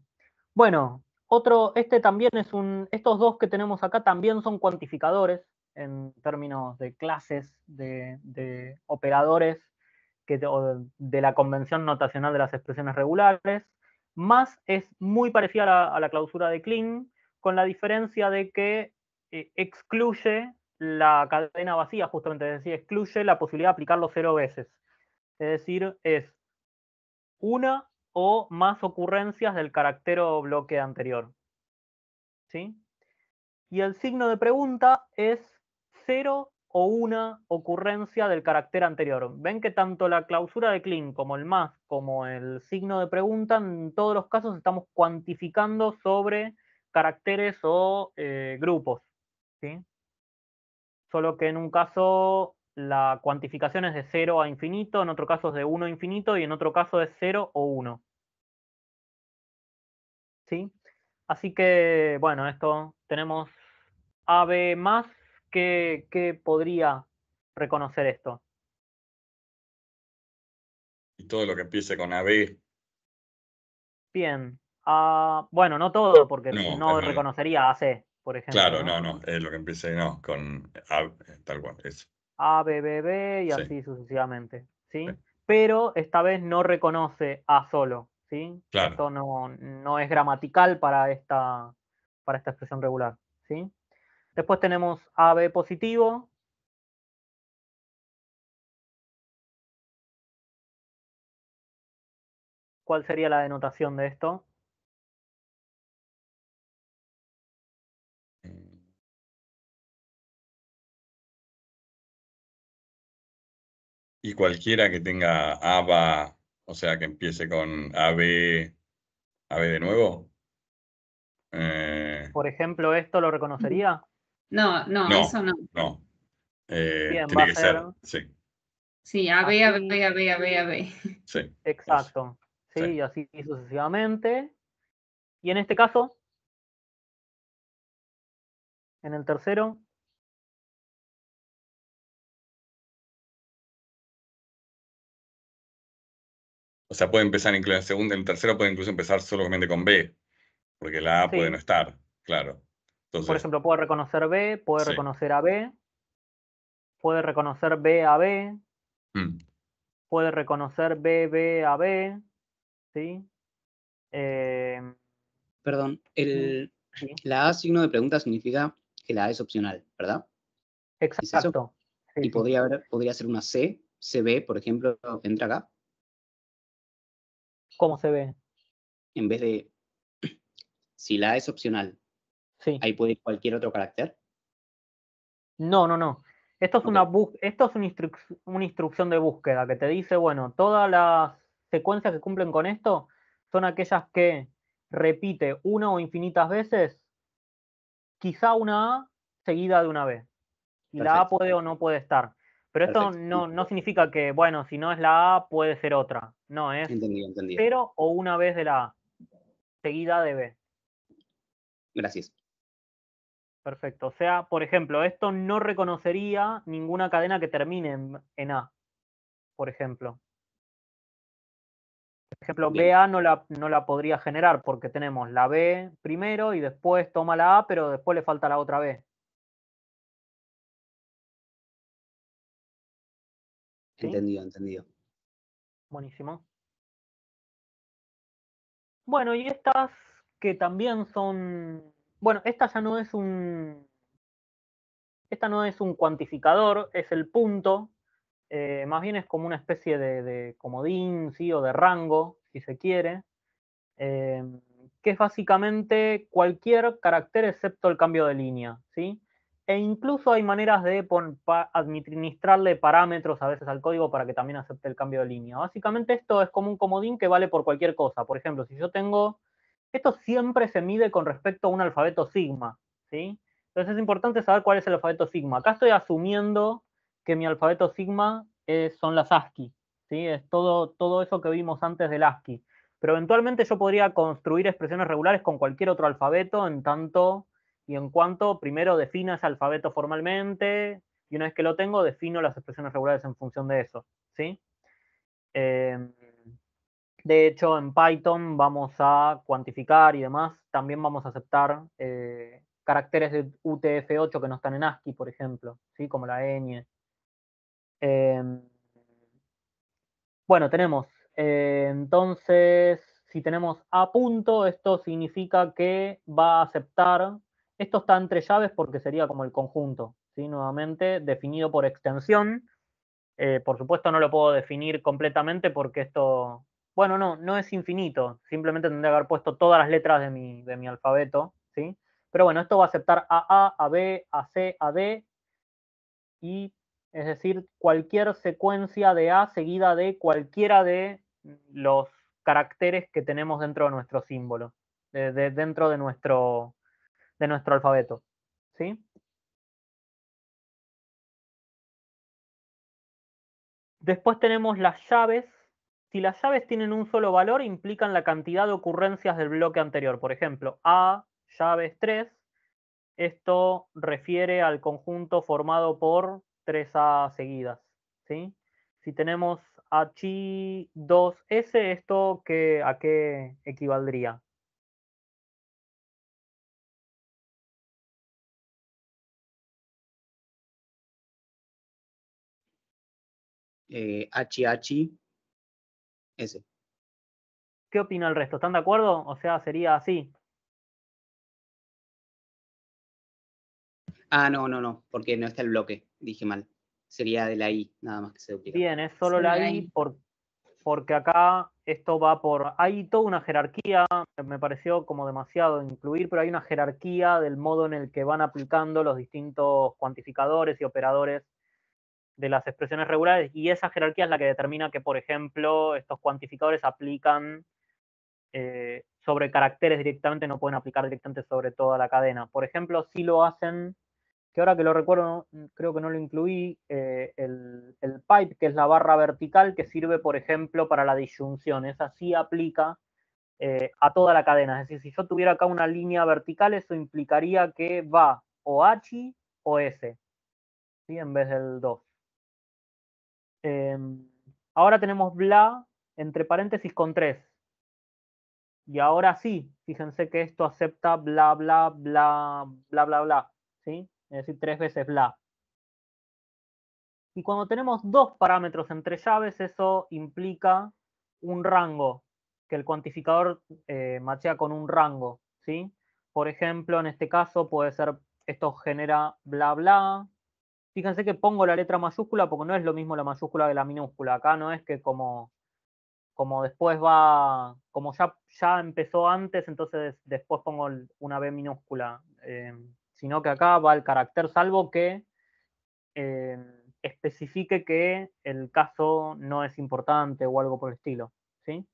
Bueno, otro, este también es un, estos dos que tenemos acá también son cuantificadores en términos de clases, de, operadores que, de la convención notacional de las expresiones regulares. Más es muy parecida a la, a la clausura de Kling, con la diferencia de que eh, excluye la cadena vacía, justamente, es decir, excluye la posibilidad de aplicarlo cero veces. Es decir, es una o más ocurrencias del carácter o bloque anterior. ¿Sí? Y el signo de pregunta es cero o una ocurrencia del carácter anterior. Ven que tanto la clausura de Klein como el más, como el signo de pregunta, en todos los casos estamos cuantificando sobre caracteres o eh, grupos. ¿sí? Solo que en un caso la cuantificación es de 0 a infinito, en otro caso es de 1 a infinito y en otro caso es 0 o 1. ¿Sí? Así que, bueno, esto tenemos AB más que, que podría reconocer esto. Y todo lo que empiece con AB. Bien, Ah, bueno, no todo, porque no, reconocería AC, por ejemplo. Claro, no, no, es lo que empecé, no, con A, eh, tal cual, eso. A, y así sucesivamente, ¿sí? Pero esta vez no reconoce A solo, ¿sí? Esto no, es gramatical para esta, para esta expresión regular, ¿sí? Después tenemos AB positivo. ¿Cuál sería la denotación de esto? y cualquiera que tenga ABA, o sea, que empiece con AB, AB de nuevo. Eh, Por ejemplo, ¿esto lo reconocería? No, no, eso no. No. Eh, tiene que ser, sí. Sí, AB, AB, AB, AB, AB. Sí. Exacto. Sí, sí, y así sucesivamente. ¿Y en este caso? ¿En el tercero? O sea, puede empezar incluso en segunda, en tercero, puede incluso empezar solamente con B, porque la A puede no estar, claro. Por ejemplo, puede reconocer B, puede reconocer a B, puede reconocer B a B, mm. puede reconocer B, B a B, ¿sí? Em, Perdón, el, la A signo de pregunta significa que la A es opcional, ¿verdad? Exacto. y podría, podría ser una C, CB, por ejemplo, entra acá. ¿Cómo se ve? En vez de. (clears throat) Si la A es opcional, ahí puede ir cualquier otro carácter. No, no, no. Esto es, una, esto es instrucción de búsqueda que te dice, bueno, todas las secuencias que cumplen con esto son aquellas que repite una o infinitas veces, quizá una A seguida de una B. Y la A puede o no puede estar. Pero esto no, no significa que, bueno, si no es la A, puede ser otra. No, es cero o una vez de la A, seguida de B. Gracias. Perfecto. O sea, por ejemplo, esto no reconocería ninguna cadena que termine en, A, por ejemplo. Por ejemplo, BA no la, no la podría generar porque tenemos la B primero y después toma la A, pero después le falta la otra B. Entendido, entendido. Buenísimo. Bueno, y estas que también son. Bueno, esta ya no es un. Esta no es un cuantificador, es el punto. Eh, más bien es como una especie de, comodín, ¿sí? O de rango, si se quiere. Eh, que es básicamente cualquier carácter excepto el cambio de línea, ¿sí? E incluso hay maneras de administrarle parámetros a veces al código para que también acepte el cambio de línea. Básicamente esto es como un comodín que vale por cualquier cosa. Por ejemplo, si yo tengo... Esto siempre se mide con respecto a un alfabeto sigma, ¿sí? Entonces es importante saber cuál es el alfabeto sigma. Acá estoy asumiendo que mi alfabeto sigma son las ASCII, ¿sí? Es todo, todo eso que vimos antes del ASCII. Pero eventualmente yo podría construir expresiones regulares con cualquier otro alfabeto, en tanto y en cuanto primero defina ese alfabeto formalmente y una vez que lo tengo defino las expresiones regulares en función de eso, ¿sí? Em, de hecho, en Python vamos a cuantificar y demás, también vamos a aceptar eh, caracteres de UTF-8 que no están en ASCII, por ejemplo, ¿sí? como la ñ. Em, bueno, tenemos, eh, entonces, si tenemos a punto, esto significa que va a aceptar esto está entre llaves porque sería como el conjunto, ¿sí? nuevamente definido por extensión. Eh, por supuesto no lo puedo definir completamente porque esto, bueno, no, no es infinito. Simplemente tendría que haber puesto todas las letras de mi, de mi alfabeto. ¿sí? Pero bueno, esto va a aceptar AA, AB, AC, AD y es decir, cualquier secuencia de A seguida de cualquiera de los caracteres que tenemos dentro de nuestro símbolo, dentro de nuestro de nuestro alfabeto. ¿Sí? Después tenemos las llaves. Si las llaves tienen un solo valor, implican la cantidad de ocurrencias del bloque anterior. Por ejemplo, A, llaves 3. Esto refiere al conjunto formado por 3A seguidas. Si tenemos H2S, ¿esto a qué equivaldría? eh, S ¿Qué opina el resto? ¿Están de acuerdo? O sea, sería así. Ah, no, no, no, porque no está el bloque, dije mal. Sería de la I, nada más que se duplica. Bien, es solo la, I, porque acá esto va por... Hay toda una jerarquía, me pareció como demasiado incluir, pero hay una jerarquía del modo en el que van aplicando los distintos cuantificadores y operadores de las expresiones regulares y esa jerarquía es la que determina que, por ejemplo, estos cuantificadores aplican eh, sobre caracteres directamente, no pueden aplicar directamente sobre toda la cadena. Por ejemplo, si lo hacen, que ahora que lo recuerdo, mm, creo que no lo incluí, eh, el, pipe, que es la barra vertical que sirve, por ejemplo, para la disyunción. Esa sí aplica eh, a toda la cadena. Es decir, si yo tuviera acá una línea vertical, eso implicaría que va o H o S, ¿sí? en vez del 2. Em, ahora tenemos bla entre paréntesis con 3. Y ahora sí, fíjense que esto acepta bla, bla, bla, bla, bla, bla. ¿sí? Es decir, tres veces bla. Y cuando tenemos dos parámetros entre llaves, eso implica un rango, que el cuantificador eh, con un rango. ¿sí? Por ejemplo, en este caso puede ser, esto genera bla, bla, Fíjense que pongo la letra mayúscula porque no es lo mismo la mayúscula que la minúscula. Acá no es que como, como después va, como ya, ya empezó antes, entonces después pongo una B minúscula. Eh, sino que acá va el carácter, salvo que eh, especifique que el caso no es importante o algo por el estilo. ¿sí?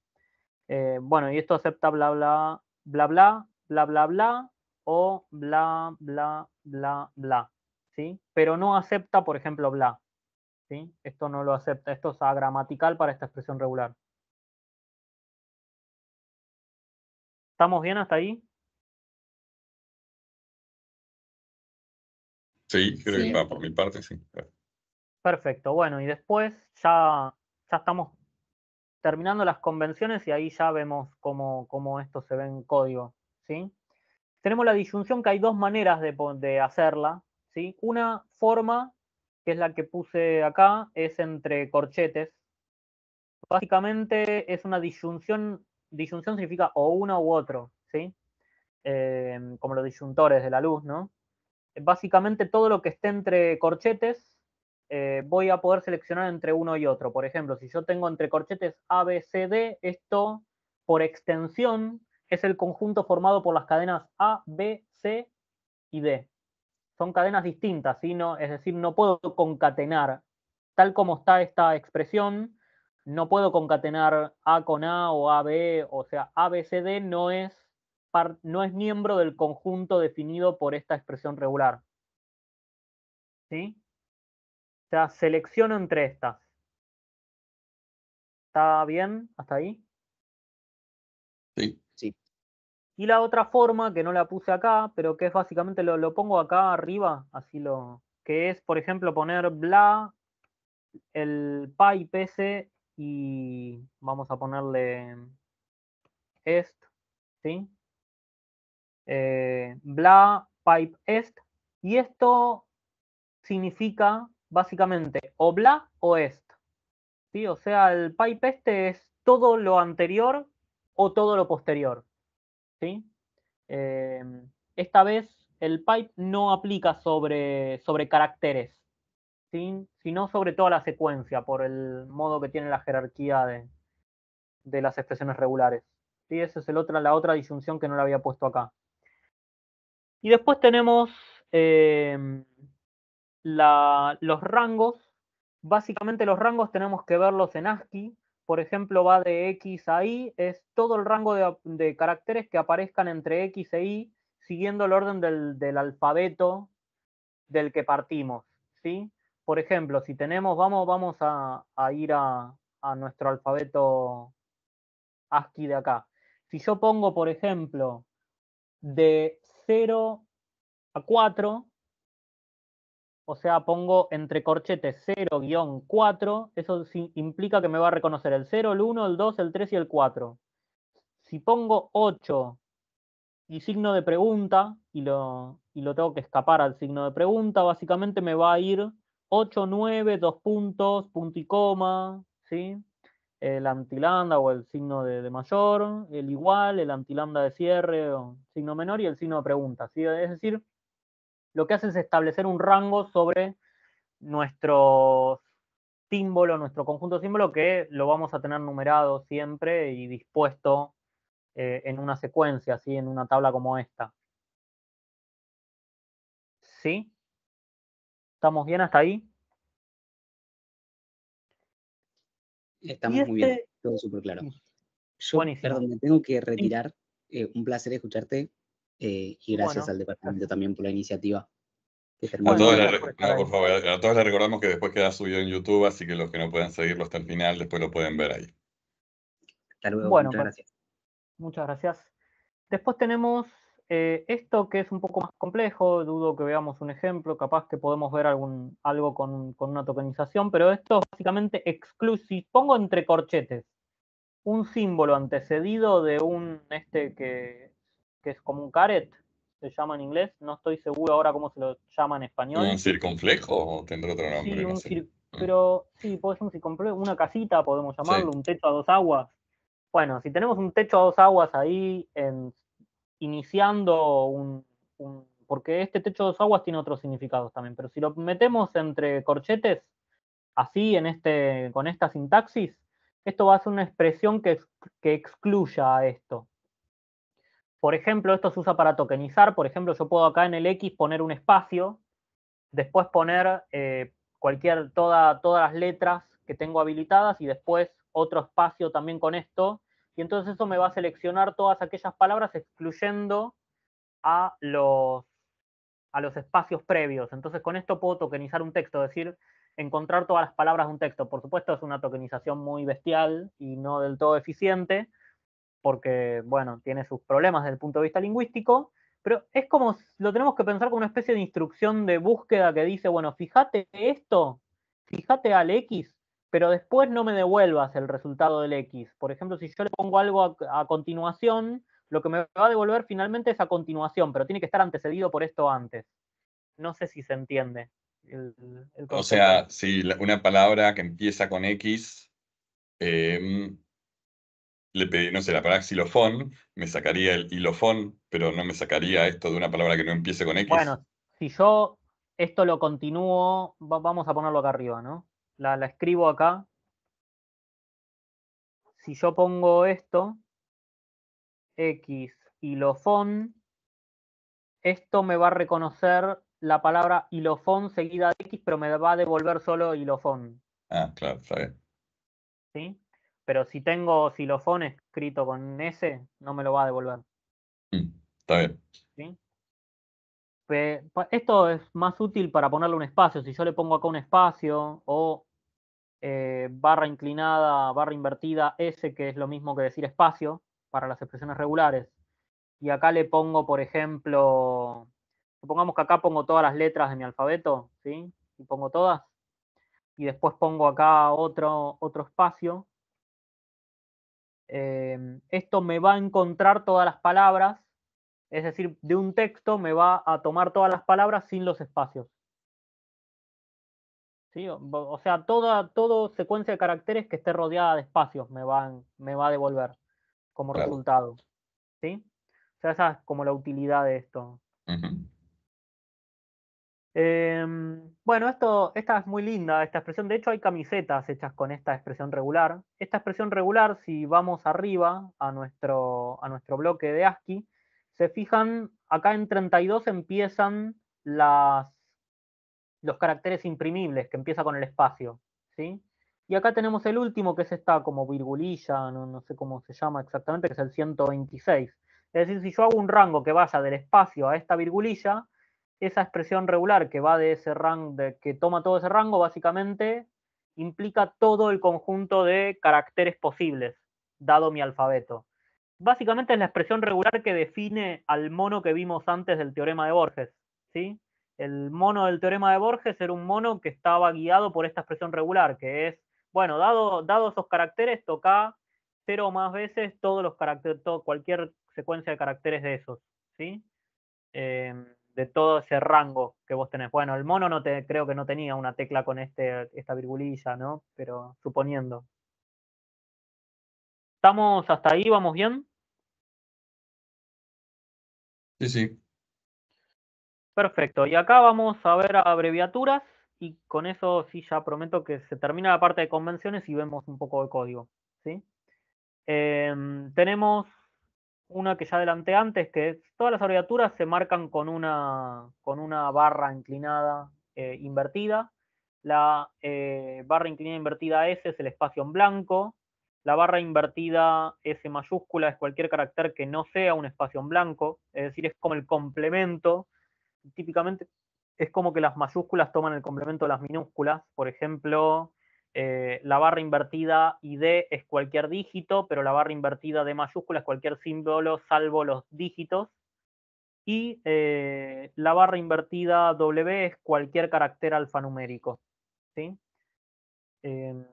Eh, bueno, y esto acepta bla, bla, bla, bla, bla, bla, bla, o bla, bla, bla, bla. ¿sí? pero no acepta, por ejemplo, bla. ¿sí? Esto no lo acepta, esto es agramatical para esta expresión regular. ¿Estamos bien hasta ahí? Sí, creo que que por mi parte, sí. Perfecto, bueno, y después ya, ya estamos terminando las convenciones y ahí ya vemos cómo, esto se ve en código. ¿sí? Tenemos la disyunción que hay dos maneras de, de hacerla, una forma, que es la que puse acá, es entre corchetes. Básicamente es una disyunción, disyunción significa o uno u otro, ¿sí? Eh, como los disyuntores de la luz, Básicamente todo lo que esté entre corchetes eh, voy a poder seleccionar entre uno y otro. Por ejemplo, si yo tengo entre corchetes A, B, C, D, esto por extensión es el conjunto formado por las cadenas A, B, C y D son cadenas distintas, es decir, no puedo concatenar, tal como está esta expresión, no puedo concatenar A con A o AB, o sea, ABCD no es, no es miembro del conjunto definido por esta expresión regular. ¿Sí? O sea, selecciono entre estas. ¿Está bien hasta ahí? Sí. Y la otra forma, que no la puse acá, pero que es básicamente lo, pongo acá arriba, así lo. que es, por ejemplo, poner bla, el pipe ese, y vamos a ponerle est, ¿sí? Eh, bla, pipe est, y esto significa básicamente o bla o est. ¿sí? O sea, el pipe este es todo lo anterior o todo lo posterior. Em, esta vez el pipe no aplica sobre, sobre caracteres, sino sobre toda la secuencia, por el modo que tiene la jerarquía de, las expresiones regulares. ¿sí? Esa es la otra disyunción que no la había puesto acá. Y después tenemos em, los rangos. Básicamente los rangos tenemos que verlos en ASCII, por ejemplo, va de X a Y, es todo el rango de, caracteres que aparezcan entre X e Y, siguiendo el orden del, alfabeto del que partimos, ¿sí? Por ejemplo, si tenemos, vamos, vamos a, ir a, a, nuestro alfabeto ASCII de acá. Si yo pongo, por ejemplo, de 0 a 4, o sea, pongo entre corchetes 0-4, eso implica que me va a reconocer el 0, el 1, el 2, el 3 y el 4. Si pongo 8 y signo de pregunta, y lo, y lo tengo que escapar al signo de pregunta, básicamente me va a ir 8, 9, 2 puntos, punto y coma, ¿sí? el antilanda o el signo de, mayor, el igual, el antilanda de cierre o signo menor y el signo de pregunta. ¿sí? Es decir, lo que hace es establecer un rango sobre nuestro símbolo, nuestro conjunto símbolo, que lo vamos a tener numerado siempre y dispuesto eh, en una secuencia, así en una tabla como esta. ¿Sí? ¿Estamos bien hasta ahí? Estamos muy bien, este todo súper claro. Yo, perdón, me tengo que retirar. Eh, un placer escucharte. Eh, y gracias al departamento también por la iniciativa. a, todos les recordamos que después queda subido en YouTube, así que los que no puedan seguirlo hasta el final, después lo pueden ver ahí. Hasta luego, muchas gracias. Muchas gracias. Después tenemos eh, esto que es un poco más complejo, dudo que veamos un ejemplo, capaz que podemos ver algún, algo con, una tokenización, pero esto básicamente exclusivo, pongo entre corchetes, un símbolo antecedido de un, este que que es como un caret, se llama en inglés, no estoy seguro ahora cómo se lo llama en español. ¿Un circunflejo o tendrá otro nombre? Sí, un ah. pero sí, puede ser un una casita podemos llamarlo, un techo a dos aguas. Bueno, si tenemos un techo a dos aguas ahí, iniciando un, Porque este techo a dos aguas tiene otros significados también, pero si lo metemos entre corchetes, así, en este, con esta sintaxis, esto va a ser una expresión que, que excluya a esto. Por ejemplo, esto se usa para tokenizar. Por ejemplo, yo puedo acá en el X poner un espacio, después poner eh, cualquier, todas las letras que tengo habilitadas y después otro espacio también con esto. Y entonces eso me va a seleccionar todas aquellas palabras excluyendo a los, a los espacios previos. Entonces con esto puedo tokenizar un texto, es decir, encontrar todas las palabras de un texto. Por supuesto es una tokenización muy bestial y no del todo eficiente, porque, bueno, tiene sus problemas desde el punto de vista lingüístico, pero es como, lo tenemos que pensar como una especie de instrucción de búsqueda que dice, bueno, fíjate esto, fíjate al X, pero después no me devuelvas el resultado del X. Por ejemplo, si yo le pongo algo a, continuación, lo que me va a devolver finalmente es a continuación, pero tiene que estar antecedido por esto antes. No sé si se entiende. El, o sea, si una palabra que empieza con X eh, em, le pedí, no sé, la palabra xilofón, me sacaría el hilofón, pero no me sacaría esto de una palabra que no empiece con X. Bueno, si yo esto lo continúo, vamos a ponerlo acá arriba, ¿no? La, la escribo acá. Si yo pongo esto, X hilofón, esto me va a reconocer la palabra hilofón seguida de X, pero me va a devolver solo hilofón. Ah, claro, está bien. ¿Sí? Pero si tengo xilofón escrito con S, no me lo va a devolver. Mm, está bien. Esto es más útil para ponerle un espacio. Si yo le pongo acá un espacio o eh, barra inclinada, barra invertida S, que es lo mismo que decir espacio para las expresiones regulares. Y acá le pongo, por ejemplo, supongamos que acá pongo todas las letras de mi alfabeto, ¿sí? Y pongo todas. Y después pongo acá otro, otro espacio Em, esto me va a encontrar todas las palabras, es decir, de un texto me va a tomar todas las palabras sin los espacios. ¿Sí? O, sea, toda, secuencia de caracteres que esté rodeada de espacios me, van, me va a devolver como resultado. ¿Sí? O sea, esa es como la utilidad de esto. Em, bueno, esto, esta es muy linda, esta expresión. De hecho, hay camisetas hechas con esta expresión regular. Esta expresión regular, si vamos arriba a nuestro, a nuestro bloque de ASCII, se fijan, acá en 32 empiezan las, los caracteres imprimibles, que empieza con el espacio. ¿sí? Y acá tenemos el último, que es esta como virgulilla, no, no sé cómo se llama exactamente, que es el 126. Es decir, si yo hago un rango que vaya del espacio a esta virgulilla, esa expresión regular que va de ese rango, que toma todo ese rango, básicamente implica todo el conjunto de caracteres posibles, dado mi alfabeto. Básicamente es la expresión regular que define al mono que vimos antes del teorema de Borges. ¿sí? El mono del teorema de Borges era un mono que estaba guiado por esta expresión regular, que es, bueno, dado, dado esos caracteres, toca cero o más veces todos los caracteres, cualquier secuencia de caracteres de esos. ¿sí? Eh, de todo ese rango que vos tenés. Bueno, el mono no te, creo que no tenía una tecla con este, esta virgulilla, ¿no? Pero suponiendo. ¿Estamos hasta ahí? ¿Vamos bien? Sí, sí. Perfecto. Y acá vamos a ver abreviaturas y con eso sí ya prometo que se termina la parte de convenciones y vemos un poco de código. ¿sí? Em, tenemos una que ya adelanté antes, que todas las abreviaturas se marcan con una, con una barra inclinada eh, invertida. La eh, barra inclinada invertida S es el espacio en blanco. La barra invertida S mayúscula es cualquier carácter que no sea un espacio en blanco, es decir, es como el complemento. Típicamente es como que las mayúsculas toman el complemento de las minúsculas. Por ejemplo, eh, la barra invertida ID es cualquier dígito, pero la barra invertida de mayúscula es cualquier símbolo salvo los dígitos. Y eh, la barra invertida W es cualquier carácter alfanumérico. Em,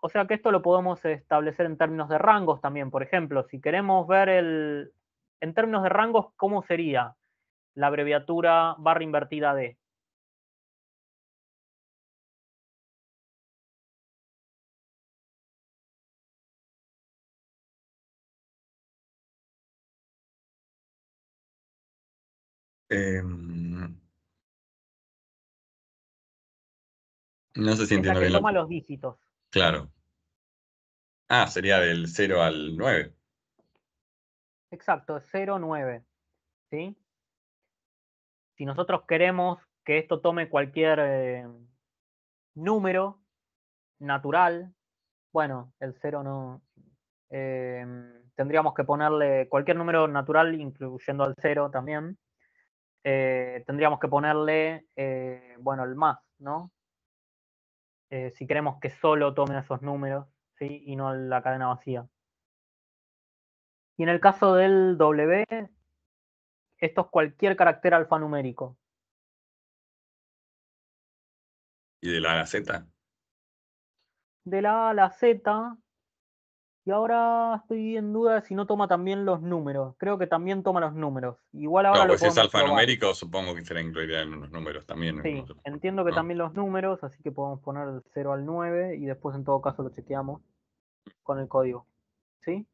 o sea que esto lo podemos establecer en términos de rangos también. Por ejemplo, si queremos ver el, en términos de rangos cómo sería la abreviatura barra invertida D. Eh, no sé si entiendo bien. Toma los dígitos. Claro. Ah, sería del 0 al 9. Exacto, 0, 9. ¿Sí? Si nosotros queremos que esto tome cualquier eh, número natural, bueno, el 0 no. Em, tendríamos que ponerle cualquier número natural, incluyendo al 0 también. Eh, tendríamos que ponerle, eh, bueno, el más, ¿no? Eh, si queremos que solo tomen esos números, ¿sí? Y no la cadena vacía. Y en el caso del W, esto es cualquier carácter alfanumérico. ¿Y de la A a la Z? De la A a la Z y ahora estoy en duda si no toma también los números. Creo que también toma los números. Igual ahora. No, pues es alfanumérico, supongo que será incluida en los números también. Sí, entiendo que también los números, así que podemos poner del 0 al 9 y después en todo caso lo chequeamos con el código. ¿Sí?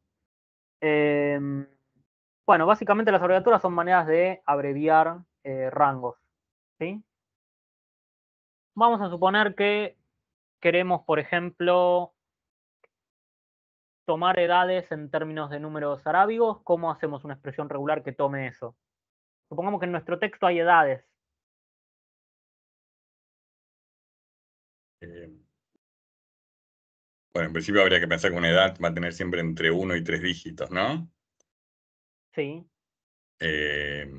Em, bueno, básicamente las abreviaturas son maneras de abreviar eh, rangos. ¿Sí? Vamos a suponer que queremos, por ejemplo, tomar edades en términos de números arábigos, ¿cómo hacemos una expresión regular que tome eso? Supongamos que en nuestro texto hay edades. Eh, bueno, en principio habría que pensar que una edad va a tener siempre entre uno y tres dígitos, ¿no? Sí. Eh,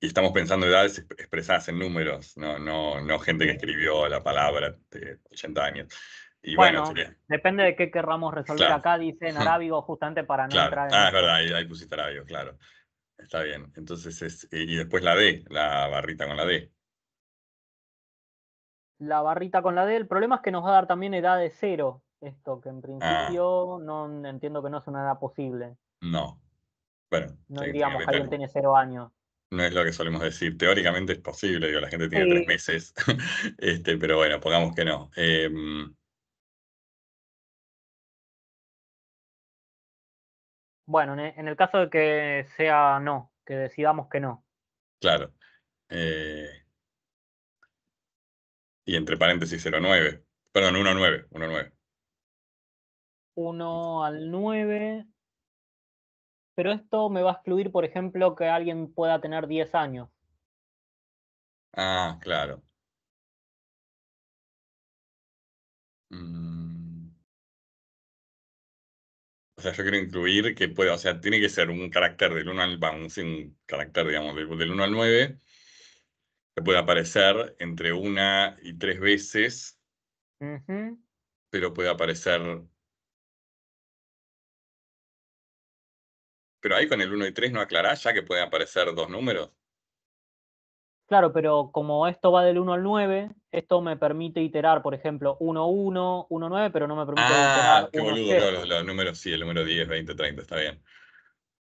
y estamos pensando edades expresadas en números, no, no, no gente que escribió la palabra de 80 años bueno, depende de qué querramos resolver. Acá dicen hmm. arábigo justamente para no entrar en. Ah, es verdad, ahí, pusiste arábigo, claro. Está bien. Entonces es. Y después la D, la barrita con la D. La barrita con la D, el problema es que nos va a dar también edad de cero. Esto que en principio ah. no entiendo que no es una edad posible. No. Bueno. No digamos que alguien tiene cero años no es lo que solemos decir. Teóricamente es posible, digo, la gente tiene tres meses, (laughs) este, pero bueno, pongamos que no. Em, Bueno, e, en el caso de que sea no, que decidamos que no. Claro. Eh, y entre paréntesis 09. Perdón, 19, 9. 1 al 9. Pero esto me va a excluir, por ejemplo, que alguien pueda tener 10 años. Ah, claro. Mm. O sea, yo quiero incluir que puede, o sea, tiene que ser un carácter del 1 al, vamos, un carácter, digamos, del, 1 al 9, que puede aparecer entre una y tres veces, pero puede aparecer... Pero ahí con el 1 y 3 no aclarás ya que pueden aparecer dos números. Claro, pero como esto va del 1 al 9, esto me permite iterar, por ejemplo, 1, 1, 1, 9, pero no me permite ah, qué boludo, no, los, números sí, el número 10, 20, 30, está bien.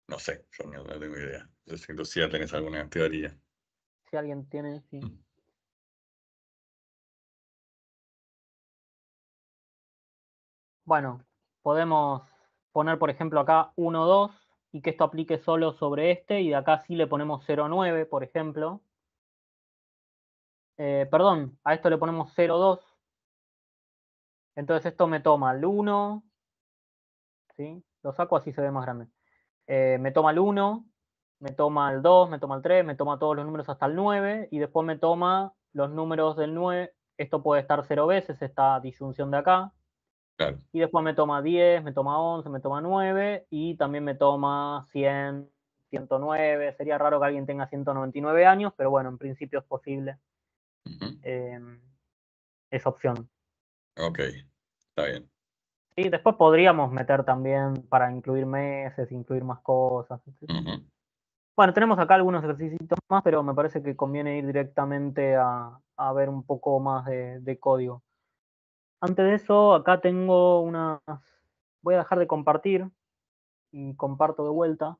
No sé, yo no, tengo idea. Yo siento si ya tenés alguna teoría. Si alguien tiene, sí. Mm. Bueno, podemos poner, por ejemplo, acá 1, 2 y que esto aplique solo sobre este y de acá sí le ponemos 0, 9, por ejemplo perdón, a esto le ponemos 0,2. Entonces esto me toma el 1, ¿sí? Lo saco así se ve más grande. me toma el 1, me toma el 2, me toma el 3, me toma todos los números hasta el 9 y después me toma los números del 9. Esto puede estar 0 veces, esta disyunción de acá. Y después me toma 10, me toma 11, me toma 9 y también me toma 100, 109. Sería raro que alguien tenga 199 años, pero bueno, en principio es posible. Em, esa opción. Ok, está bien. Y después podríamos meter también para incluir meses, incluir más cosas. Bueno, tenemos acá algunos ejercicios más, pero me parece que conviene ir directamente a, ver un poco más de, de, código. Antes de eso, acá tengo unas... Voy a dejar de compartir y comparto de vuelta.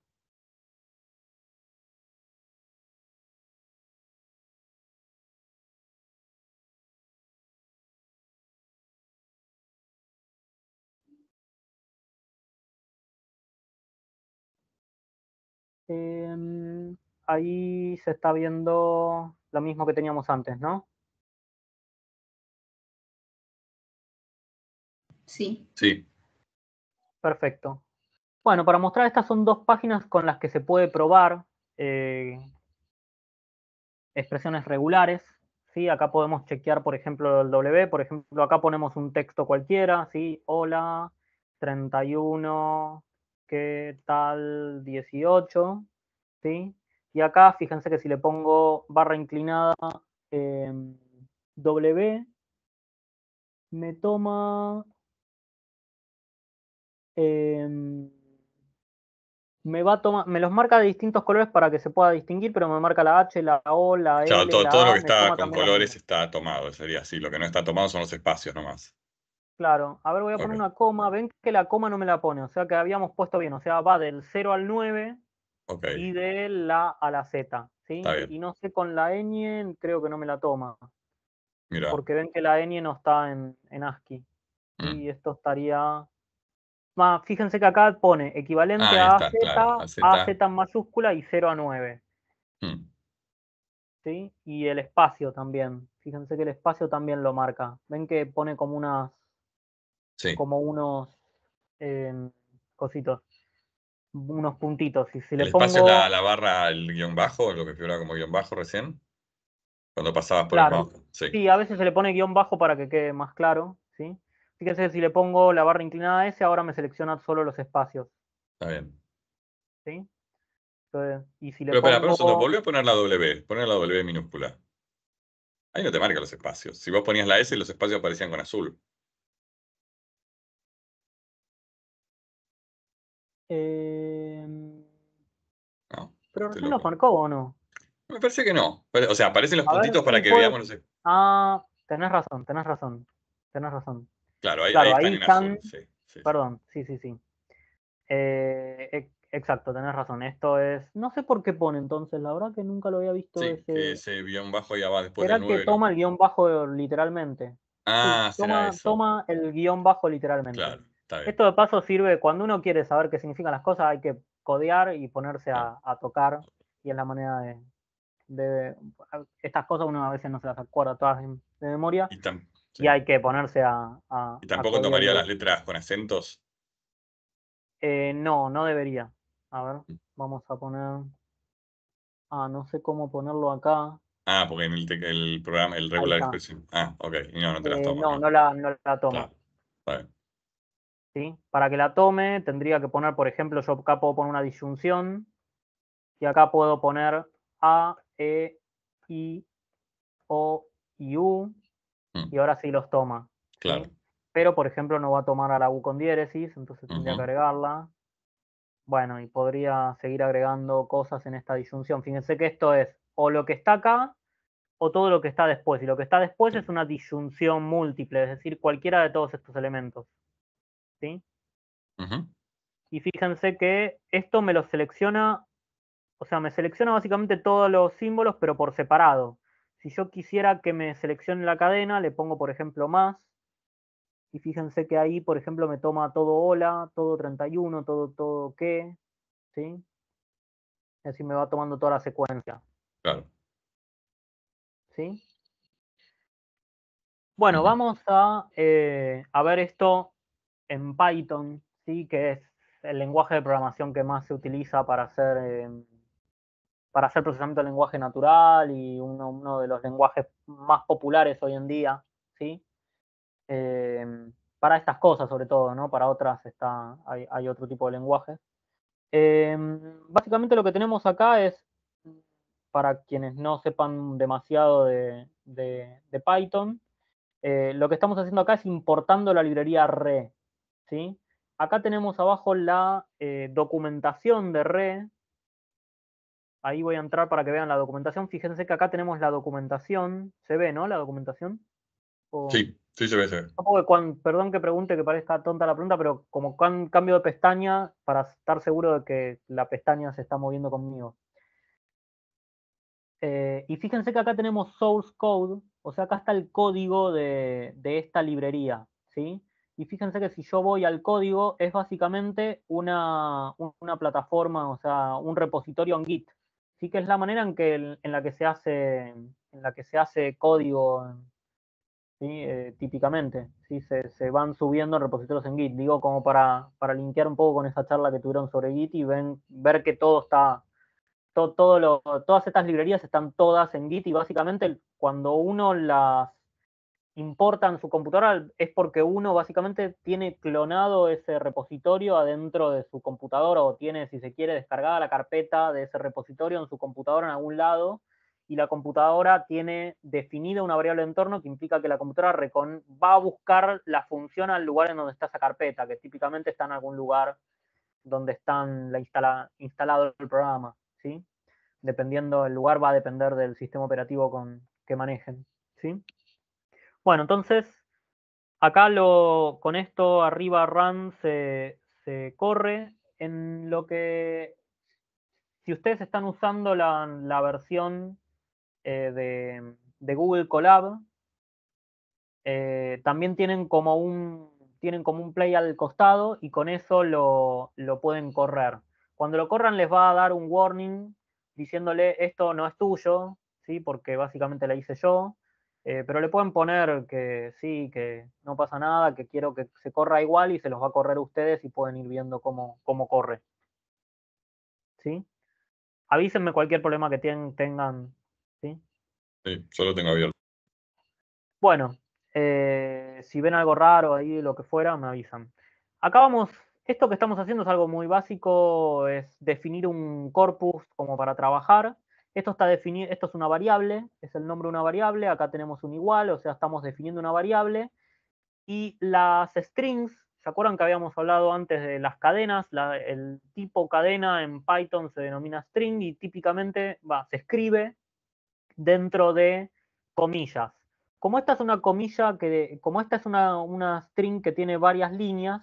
ahí se está viendo lo mismo que teníamos antes, ¿no? Sí. Sí. Perfecto. Bueno, para mostrar estas son dos páginas con las que se puede probar eh, expresiones regulares. ¿sí? Acá podemos chequear, por ejemplo, el W. Por ejemplo, acá ponemos un texto cualquiera. ¿sí? Hola, 31, ¿qué tal? 18. ¿sí? Y acá, fíjense que si le pongo barra inclinada em, W, me toma... Em, me va a tomar, me los marca de distintos colores para que se pueda distinguir, pero me marca la H, la O, la L. todo, todo lo que está con colores está tomado, sería así. Lo que no está tomado son los espacios nomás. Claro, a ver, voy a poner una coma. Ven que la coma no me la pone, o sea que habíamos puesto bien, o sea, va del 0 al 9 y de la a la Z. ¿sí? Y no sé, con la n, creo que no me la toma. Porque ven que la n no está en, en ASCII. Mm. Y esto estaría... Más, fíjense que acá pone equivalente a, Z, a, Z, a en mayúscula y 0 a 9. Mm. Y el espacio también. Fíjense que el espacio también lo marca. Ven que pone como unas... Como unos... Em, cositos unos puntitos. si ¿El es la, barra, el guión bajo, lo que figuraba como guión bajo recién? Cuando pasabas por el bajo Sí. a veces se le pone guión bajo para que quede más claro. ¿sí? Fíjense, si le pongo la barra inclinada a S, ahora me selecciona solo los espacios. Está bien. ¿Sí? pero, espera, volví a poner la W, poner la W minúscula. Ahí no te marca los espacios. Si vos ponías la S, los espacios aparecían con azul. Eh... No, pero marcó o no? Me parece que no. O sea, aparecen los puntitos para que veamos. Ah, tenés razón, tenés razón. Tenés razón. Claro, ahí, están. Perdón, sí, sí, sí. Eh, exacto, tenés razón. Esto es. No sé por qué pone entonces, la verdad que nunca lo había visto. Eh, ese... guión bajo ya va después que toma el guión bajo literalmente? Ah, sí, toma, toma el guión bajo literalmente. Claro. Esto de paso sirve cuando uno quiere saber qué significan las cosas, hay que codear y ponerse a, tocar. Y es la manera de, Estas cosas uno a veces no se las acuerda todas de, memoria. Y, hay que ponerse a. ¿Y tampoco tomaría las letras con acentos? Eh, no, no debería. A ver, mm. vamos a poner. Ah, no sé cómo ponerlo acá. Ah, porque en el, programa, el regular expression. Ah, ok. no, no te las eh, tomo. no, no, la, tomo. Vale. ¿sí? Para que la tome tendría que poner, por ejemplo, yo acá puedo poner una disyunción y acá puedo poner A, E, I, O y U mm. y ahora sí los toma. Claro. Pero, por ejemplo, no va a tomar a la U con diéresis, entonces tendría que agregarla. Bueno, y podría seguir agregando cosas en esta disyunción. Fíjense que esto es o lo que está acá o todo lo que está después. Y lo que está después es una disyunción múltiple, es decir, cualquiera de todos estos elementos. ¿sí? Y fíjense que esto me lo selecciona, o sea, me selecciona básicamente todos los símbolos, pero por separado. Si yo quisiera que me seleccione la cadena, le pongo, por ejemplo, más. Y fíjense que ahí, por ejemplo, me toma todo hola, todo 31, todo, todo qué, ¿sí? así me va tomando toda la secuencia. Claro. ¿Sí? Bueno, vamos a, eh, a ver esto en Python, ¿sí? que es el lenguaje de programación que más se utiliza para hacer, eh, para hacer procesamiento de lenguaje natural y uno, de los lenguajes más populares hoy en día, ¿sí? Eh, para estas cosas sobre todo, ¿no? Para otras está, hay, otro tipo de lenguaje. Eh, básicamente lo que tenemos acá es, para quienes no sepan demasiado de, de Python, lo que estamos haciendo acá es importando la librería re, ¿sí? Acá tenemos abajo la eh, documentación de RE. Ahí voy a entrar para que vean la documentación. Fíjense que acá tenemos la documentación. ¿Se ve, no? La documentación. Sí, sí se ve, Perdón que pregunte, que parezca tonta la pregunta, pero como cambio de pestaña para estar seguro de que la pestaña se está moviendo conmigo. Eh, y fíjense que acá tenemos source code, o sea, acá está el código de, de esta librería, ¿sí? Y fíjense que si yo voy al código, es básicamente una, plataforma, o sea, un repositorio en Git. Sí que es la manera en, que, en la que se hace, en la que se hace código ¿sí? Eh, típicamente. ¿sí? Se, van subiendo repositorios en Git. Digo, como para, para linkear un poco con esa charla que tuvieron sobre Git y ven, ver que todo está, todo, todas estas librerías están todas en Git y básicamente cuando uno las importan su computadora es porque uno básicamente tiene clonado ese repositorio adentro de su computadora o tiene, si se quiere, descargada la carpeta de ese repositorio en su computadora en algún lado y la computadora tiene definida una variable de entorno que implica que la computadora va a buscar la función al lugar en donde está esa carpeta, que típicamente está en algún lugar donde está instala instalado el programa, ¿sí? Dependiendo, el lugar va a depender del sistema operativo con que manejen, ¿sí? Bueno, entonces acá con esto arriba Run se, corre. En lo que, si ustedes están usando la, versión eh, de, Google Colab, eh, también tienen como, un, tienen como un play al costado y con eso lo, pueden correr. Cuando lo corran les va a dar un warning diciéndole esto no es tuyo, ¿sí? porque básicamente la hice yo. Eh, pero le pueden poner que sí, que no pasa nada, que quiero que se corra igual y se los va a correr ustedes y pueden ir viendo cómo, corre. ¿Sí? Avísenme cualquier problema que tengan. ¿Sí? solo tengo abierto. Bueno, eh, si ven algo raro ahí, lo que fuera, me avisan. Acá vamos, esto que estamos haciendo es algo muy básico, es definir un corpus como para trabajar. Esto, está definido, esto es una variable, es el nombre de una variable, acá tenemos un igual, o sea, estamos definiendo una variable. Y las strings, ¿se acuerdan que habíamos hablado antes de las cadenas? el tipo cadena en Python se denomina string y típicamente va, se escribe dentro de comillas. Como esta es una comilla, que, como esta es una, string que tiene varias líneas,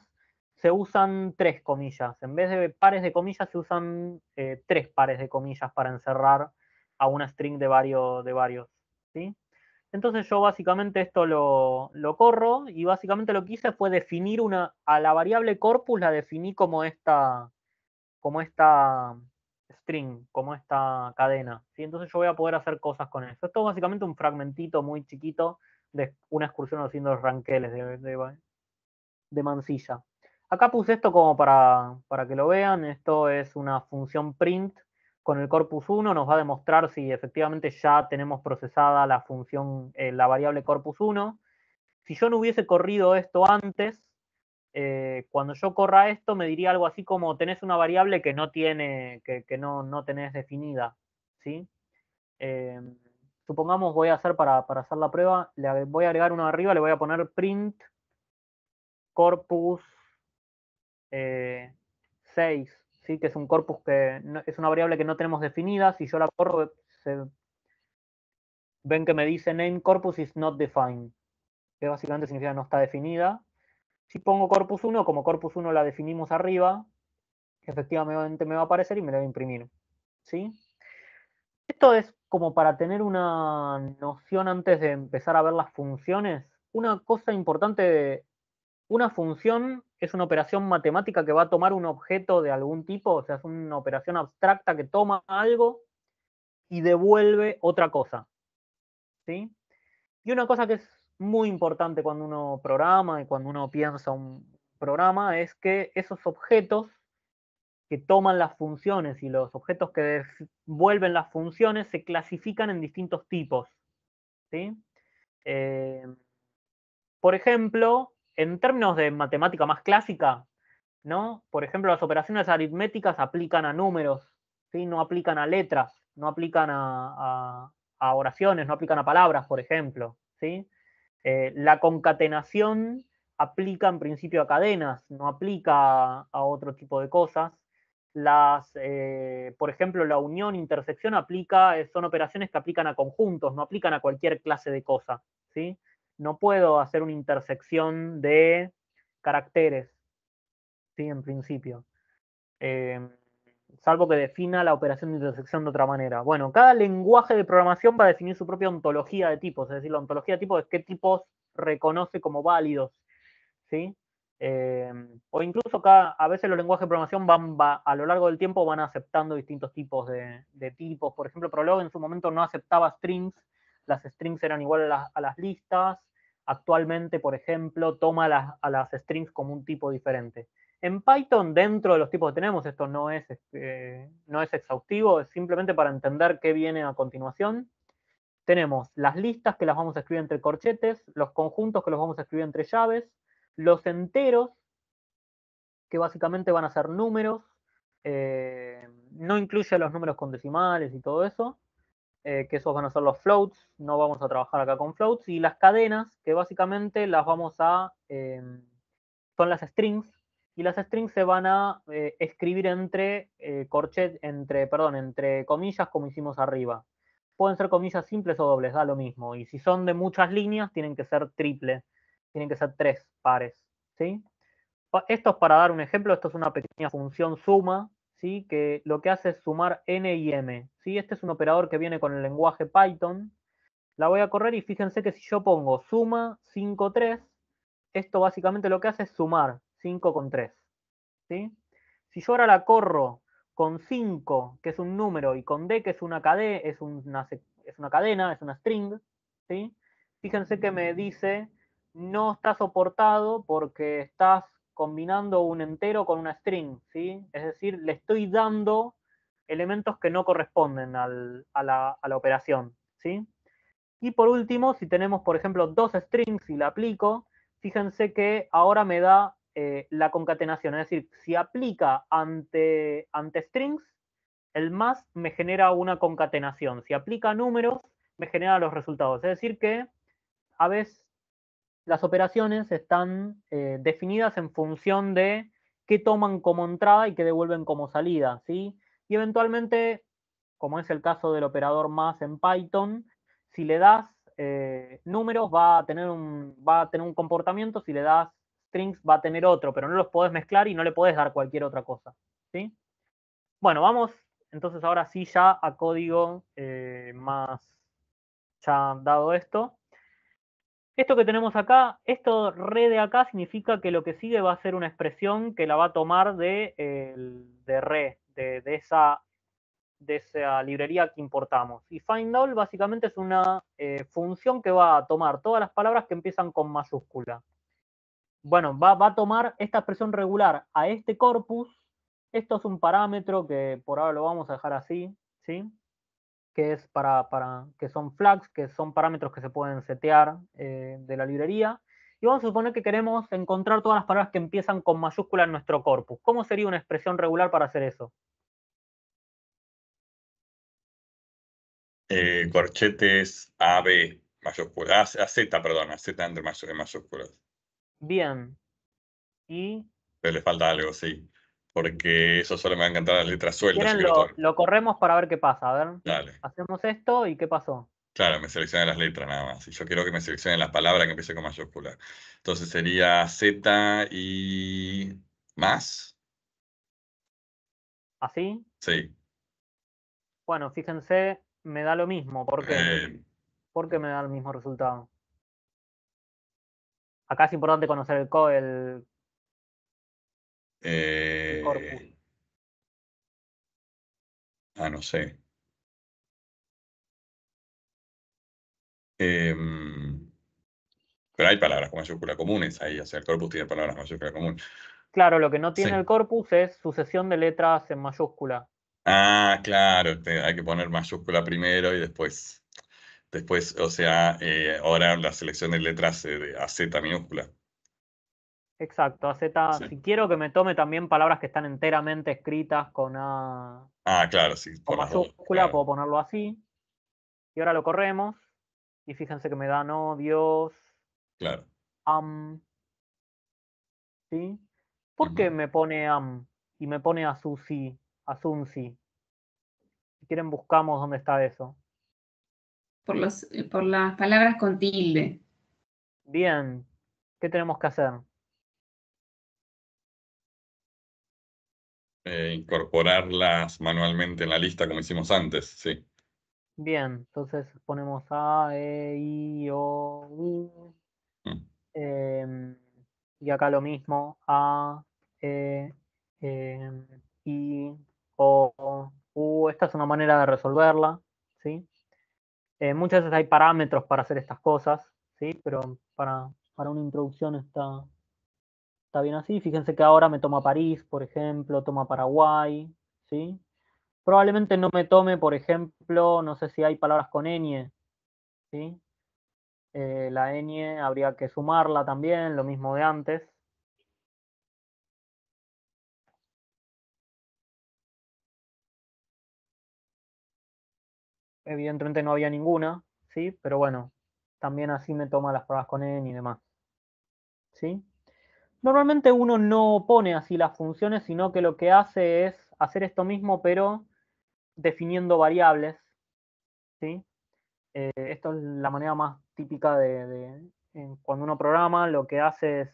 se usan tres comillas. En vez de pares de comillas, se usan eh, tres pares de comillas para encerrar a una string de varios, de varios, ¿sí? Entonces yo básicamente esto lo, lo, corro y básicamente lo que hice fue definir una, a la variable corpus la definí como esta, como esta string, como esta cadena. ¿sí? Entonces yo voy a poder hacer cosas con eso. Esto es básicamente un fragmentito muy chiquito de una excursión haciendo los ranqueles de, mancilla. Acá puse esto como para, para que lo vean. Esto es una función print con el corpus 1 nos va a demostrar si efectivamente ya tenemos procesada la función, eh, la variable corpus 1. Si yo no hubiese corrido esto antes, eh, cuando yo corra esto me diría algo así como tenés una variable que no tiene, no, tenés definida, ¿sí? Em, supongamos voy a hacer para, para, hacer la prueba, le voy a agregar uno arriba, le voy a poner print corpus 6 eh, que es un corpus que es una variable que no tenemos definida. Si yo la corro, ven que me dice name corpus is not defined, que básicamente significa no está definida. Si pongo corpus 1, como corpus 1 la definimos arriba, efectivamente me va a aparecer y me la va a imprimir. ¿sí? Esto es como para tener una noción antes de empezar a ver las funciones. Una cosa importante, de una función es una operación matemática que va a tomar un objeto de algún tipo, o sea, es una operación abstracta que toma algo y devuelve otra cosa. ¿sí? Y una cosa que es muy importante cuando uno programa y cuando uno piensa un programa es que esos objetos que toman las funciones y los objetos que devuelven las funciones se clasifican en distintos tipos. ¿sí? Eh, por ejemplo, en términos de matemática más clásica, ¿no? Por ejemplo, las operaciones aritméticas aplican a números, no aplican a letras, no aplican a, oraciones, no aplican a palabras, por ejemplo. ¿sí? Eh, la concatenación aplica en principio a cadenas, no aplica a, otro tipo de cosas. Las, eh, por ejemplo, la unión, intersección aplica, eh, son operaciones que aplican a conjuntos, no aplican a cualquier clase de cosa. ¿sí? no puedo hacer una intersección de caracteres, ¿sí? en principio. Em, salvo que defina la operación de intersección de otra manera. Bueno, cada lenguaje de programación va a definir su propia ontología de tipos, es decir, la ontología de tipos es qué tipos reconoce como válidos. ¿sí? Em, o incluso a veces los lenguajes de programación van, a lo largo del tiempo van aceptando distintos tipos de, tipos. Por ejemplo, Prolog en su momento no aceptaba strings, las strings eran igual a las listas, actualmente, por ejemplo, toma a las strings como un tipo diferente. En Python, dentro de los tipos que tenemos, esto este, no es, exhaustivo, es simplemente para entender qué viene a continuación. Tenemos las listas que las vamos a escribir entre corchetes, los conjuntos que los vamos a escribir entre llaves, los enteros, que básicamente van a ser números, eh, no incluye los números con decimales y todo eso, eh, que esos van a ser los floats, no vamos a trabajar acá con floats, y las cadenas, que básicamente las vamos a, eh, son las strings, y las strings se van a eh, escribir entre corchet, entre, perdón, entre comillas como hicimos arriba. Pueden ser comillas simples o dobles, da lo mismo, y si son de muchas líneas tienen que ser triple, tienen que ser tres pares, ¿sí? Esto es para dar un ejemplo, esto es una pequeña función suma que lo que hace es sumar n y m. Este es un operador que viene con el lenguaje Python. La voy a correr y fíjense que si yo pongo suma 5, 3, esto básicamente lo que hace es sumar 5 con 3. ¿sí? Si yo ahora la corro con 5, que es un número, y con d, que es una, cadena, es una, es una cadena, es una string, ¿sí? fíjense que me dice no está soportado porque estás combinando un entero con una string, ¿sí? Es decir, le estoy dando elementos que no corresponden a, la, operación, ¿sí? Y por último, si tenemos, por ejemplo, dos strings y la aplico, fíjense que ahora me da eh, la concatenación, es decir, si aplica ante strings, el más me genera una concatenación. Si aplica números, me genera los resultados. Es decir que a veces las operaciones están eh, definidas en función de qué toman como entrada y qué devuelven como salida, ¿sí? Y eventualmente, como es el caso del operador más en Python, si le das eh, números va a, tener un, va a tener un comportamiento, si le das strings va a tener otro, pero no los podés mezclar y no le podés dar cualquier otra cosa, ¿sí? Bueno, vamos entonces ahora sí ya a código eh, más ya dado esto. Esto que tenemos acá, esto re de acá significa que lo que sigue va a ser una expresión que la va a tomar de, re, de, esa, librería que importamos. Y find all básicamente es una eh, función que va a tomar todas las palabras que empiezan con mayúscula. Bueno, va, va a tomar esta expresión regular a este corpus. Esto es un parámetro que por ahora lo vamos a dejar así, ¿sí? que, para, para, que son flags, que son parámetros que se pueden setear eh, de la librería. Y vamos a suponer que queremos encontrar todas las palabras que empiezan con mayúscula en nuestro corpus. ¿Cómo sería una expresión regular para hacer eso? Eh, corchetes A, B, mayúsculas, A, Z, perdón, A, Z entre mayúsculas. Bien. Y... Pero le falta algo, sí porque eso solo me va a encantar las letras sueltas. lo, corremos para ver qué pasa. A ver, hacemos esto y qué pasó. Claro, me seleccionan las letras nada más. Y yo quiero que me seleccionen las palabras que empiece con mayúscula. Entonces sería Z y más. ¿Así? Sí. Bueno, fíjense, me da lo mismo. ¿Por qué? Eh. me da el mismo resultado? Acá es importante conocer el, co el eh, ah, no sé. Em, pero hay palabras con mayúscula comunes ahí, o sea, el corpus tiene palabras con mayúscula común. Claro, lo que no tiene el corpus es sucesión de letras en mayúscula. Ah, claro, hay que poner mayúscula primero y después, después, o sea, eh, ahora la selección de letras eh, a Z minúscula. Exacto, z Si quiero que me tome también palabras que están enteramente escritas con A. Ah, claro, sí. mayúscula, puedo ponerlo así. Y ahora lo corremos. Y fíjense que me da no, Dios. Claro. Am. ¿Sí? ¿Por qué me pone am? y me pone a sí a Si quieren, buscamos dónde está eso. Por, por las palabras con tilde. Bien. ¿Qué tenemos que hacer? Eh, incorporarlas manualmente en la lista como hicimos antes, sí. Bien, entonces ponemos A, E, I, O, U. Mm. Em, y acá lo mismo, A, E, em, I, O, U. Esta es una manera de resolverla, ¿sí? Eh, muchas veces hay parámetros para hacer estas cosas, ¿sí? Pero para, para una introducción está, está bien así. Fíjense que ahora me toma París, por ejemplo, toma Paraguay, ¿sí? Probablemente no me tome, por ejemplo, no sé si hay palabras con ñ, ¿sí? Eh, la ñ habría que sumarla también, lo mismo de antes. Evidentemente no había ninguna, ¿sí? Pero bueno, también así me toma las palabras con n y demás. ¿Sí? Normalmente uno no pone así las funciones, sino que lo que hace es hacer esto mismo, pero definiendo variables. Eh, esto es la manera más típica de, cuando uno programa, lo que hace es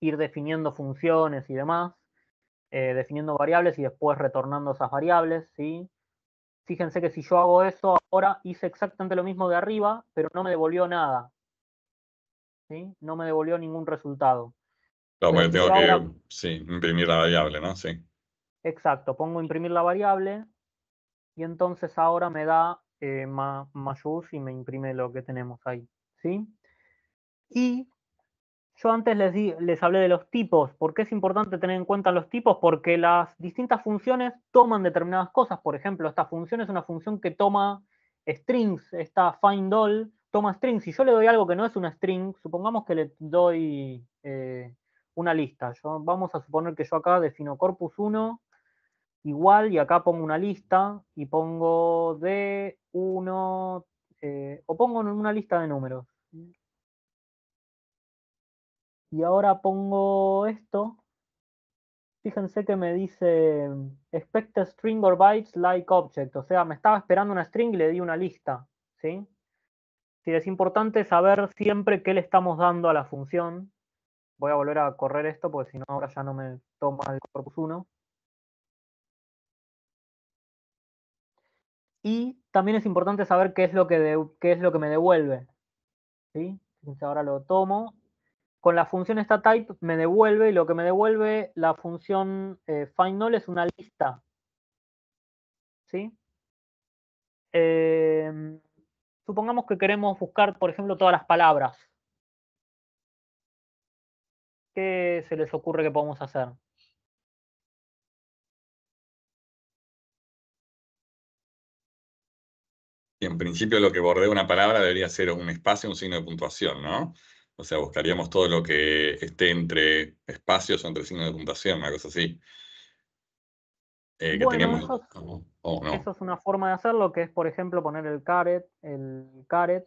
ir definiendo funciones y demás, eh, definiendo variables y después retornando esas variables. Fíjense que si yo hago eso, ahora hice exactamente lo mismo de arriba, pero no me devolvió nada. No me devolvió ningún resultado. Claro, porque tengo que imprimir la variable, ¿no? Sí. Exacto, pongo imprimir la variable y entonces ahora me da eh, y me imprime lo que tenemos ahí, ¿sí? Y yo antes les, les hablé de los tipos. ¿Por qué es importante tener en cuenta los tipos? Porque las distintas funciones toman determinadas cosas. Por ejemplo, esta función es una función que toma strings, esta findAll toma string. Si yo le doy algo que no es una string, supongamos que le doy eh, una lista. vamos a suponer que yo acá defino corpus 1 igual y acá pongo una lista y pongo de 1 eh, o pongo una lista de números. Y ahora pongo esto. Fíjense que me dice expect a string or bytes like object. O sea, me estaba esperando una string y le di una lista. ¿sí? es importante saber siempre qué le estamos dando a la función. Voy a volver a correr esto porque si no ahora ya no me toma el corpus 1. Y también es importante saber qué es lo que, es lo que me devuelve. ¿Sí? Ahora lo tomo. Con la función esta type me devuelve, y lo que me devuelve la función eh, findNull es una lista. ¿Sí? Eh, Supongamos que queremos buscar, por ejemplo, todas las palabras. ¿Qué se les ocurre que podemos hacer? en principio lo que bordea una palabra debería ser un espacio, un signo de puntuación, ¿no? O sea, buscaríamos todo lo que esté entre espacios o entre signos de puntuación, una cosa así. Eh, eso es una forma de hacerlo, que es, por ejemplo, poner el caret, el caret,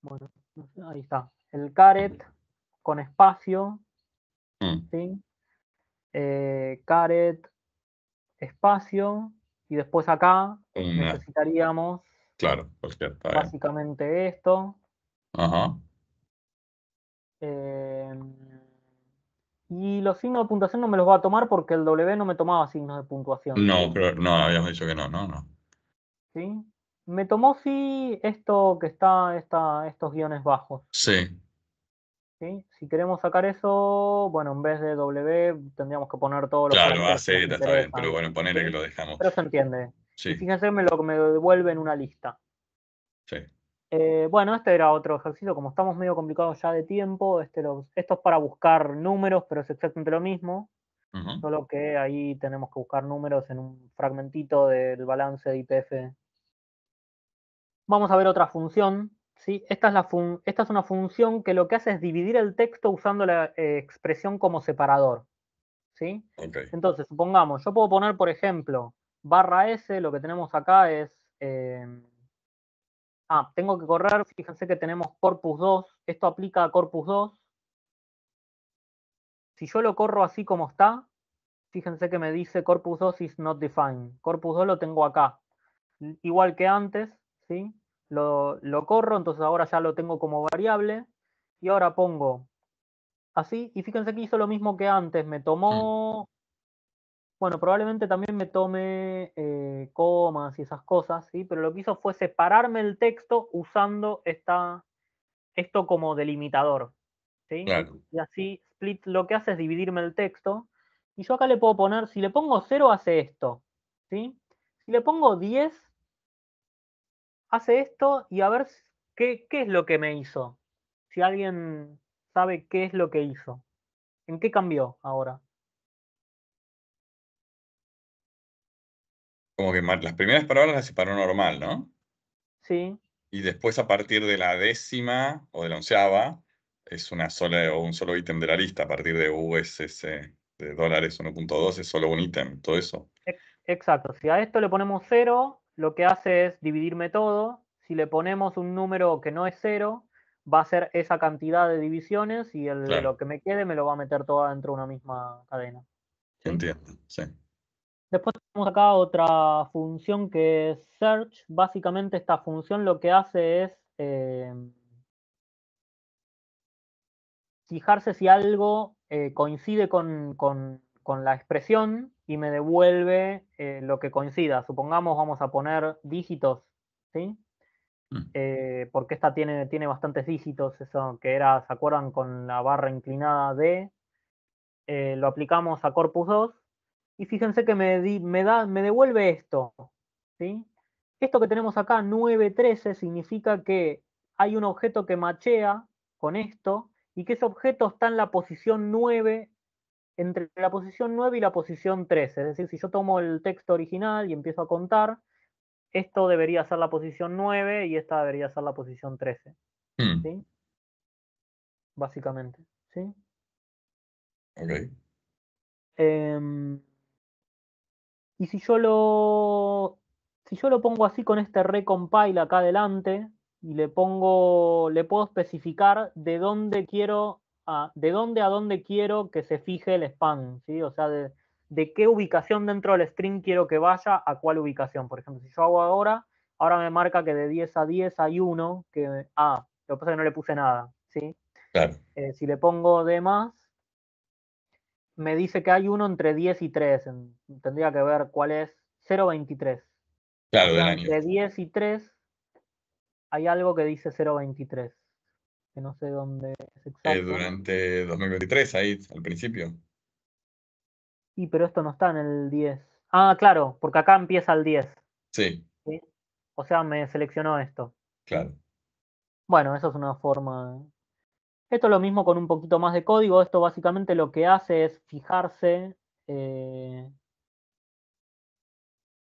bueno, ahí está, el caret con espacio, mm. eh, caret, espacio, y después acá necesitaríamos claro, pues básicamente esto. Ajá. Em, y los signos de puntuación no me los va a tomar porque el W no me tomaba signos de puntuación. No, pero no, habíamos dicho que no, no, no. Sí. Me tomó sí esto que está, estos guiones bajos. Sí. ¿Sí? Si queremos sacar eso, bueno, en vez de W tendríamos que poner todo lo claro, ah, que. está bien, pero bueno, ponerle que lo dejamos. Pero se entiende. Sí. Y fíjense me lo me devuelve en una lista. Sí. Eh, bueno, este era otro ejercicio, como estamos medio complicados ya de tiempo, este esto es para buscar números, pero es exactamente lo mismo, solo que ahí tenemos que buscar números en un fragmentito del balance de IPF. Vamos a ver otra función. ¿sí? Esta, es una función que lo que hace es dividir el texto usando la eh, expresión como separador. ¿sí? Entonces, supongamos, yo puedo poner, por ejemplo, barra S, lo que tenemos acá es... Eh, ah, tengo que correr, fíjense que tenemos corpus 2, esto aplica a corpus 2. Si yo lo corro así como está, fíjense que me dice corpus 2 is not defined. Corpus 2 lo tengo acá. Igual que antes, ¿sí? Lo, lo corro, entonces ahora ya lo tengo como variable. Y ahora pongo así, y fíjense que hizo lo mismo que antes, me tomó mm bueno, probablemente también me tome eh, comas y esas cosas, ¿sí? pero lo que hizo fue separarme el texto usando esto como delimitador. Y así split lo que hace es dividirme el texto. Y yo acá le puedo poner, si le pongo 0 hace esto. Si le pongo 10, hace esto y a ver qué, qué es lo que me hizo. Si alguien sabe qué es lo que hizo. ¿En qué cambió ahora? como que las primeras palabras las separó normal, ¿no? Sí. Y después a partir de la décima o de la onceava es una sola o un solo ítem de la lista. A partir de USS de dólares 1.2 es solo un ítem, todo eso. Exacto. Si a esto le ponemos cero, lo que hace es dividirme todo. Si le ponemos un número que no es cero, va a ser esa cantidad de divisiones y el, lo que me quede me lo va a meter todo dentro de una misma cadena. Entiendo, sí. Después tenemos acá otra función que es search. Básicamente esta función lo que hace es eh, fijarse si algo eh, coincide con, la expresión y me devuelve eh, lo que coincida. Supongamos vamos a poner dígitos, ¿sí? Mm. porque esta tiene, tiene bastantes dígitos, eso que era, ¿se acuerdan? Con la barra inclinada D. lo aplicamos a Corpus 2 y fíjense que me, da, me devuelve esto. ¿sí? Esto que tenemos acá, 913, significa que hay un objeto que machea con esto y que ese objeto está en la posición 9, entre la posición 9 y la posición 13. Es decir, si yo tomo el texto original y empiezo a contar, esto debería ser la posición 9 y esta debería ser la posición 13. Hmm. Básicamente. ¿Sí? Em, y si yo lo, si yo lo pongo así con este recompile acá adelante y le pongo, le puedo especificar de dónde quiero, a, de dónde a dónde quiero que se fije el span, ¿sí? O sea, de, qué ubicación dentro del string quiero que vaya a cuál ubicación. Por ejemplo, si yo hago ahora, ahora me marca que de 10 a 10 hay uno que, ah, lo que pasa es que no le puse nada, ¿sí? Eh, si le pongo de más, me dice que hay uno entre 10 y 3. Tendría que ver cuál es. 0.23. Claro, de año. Entre 10 y 3 hay algo que dice 0.23. Que no sé dónde es eh, exacto. Es durante 2023, ahí, al principio. Sí, pero esto no está en el 10. Ah, claro, porque acá empieza el 10. Sí. ¿sí? O sea, me seleccionó esto. Claro. Bueno, eso es una forma esto es lo mismo con un poquito más de código. Esto básicamente lo que hace es fijarse. Eh,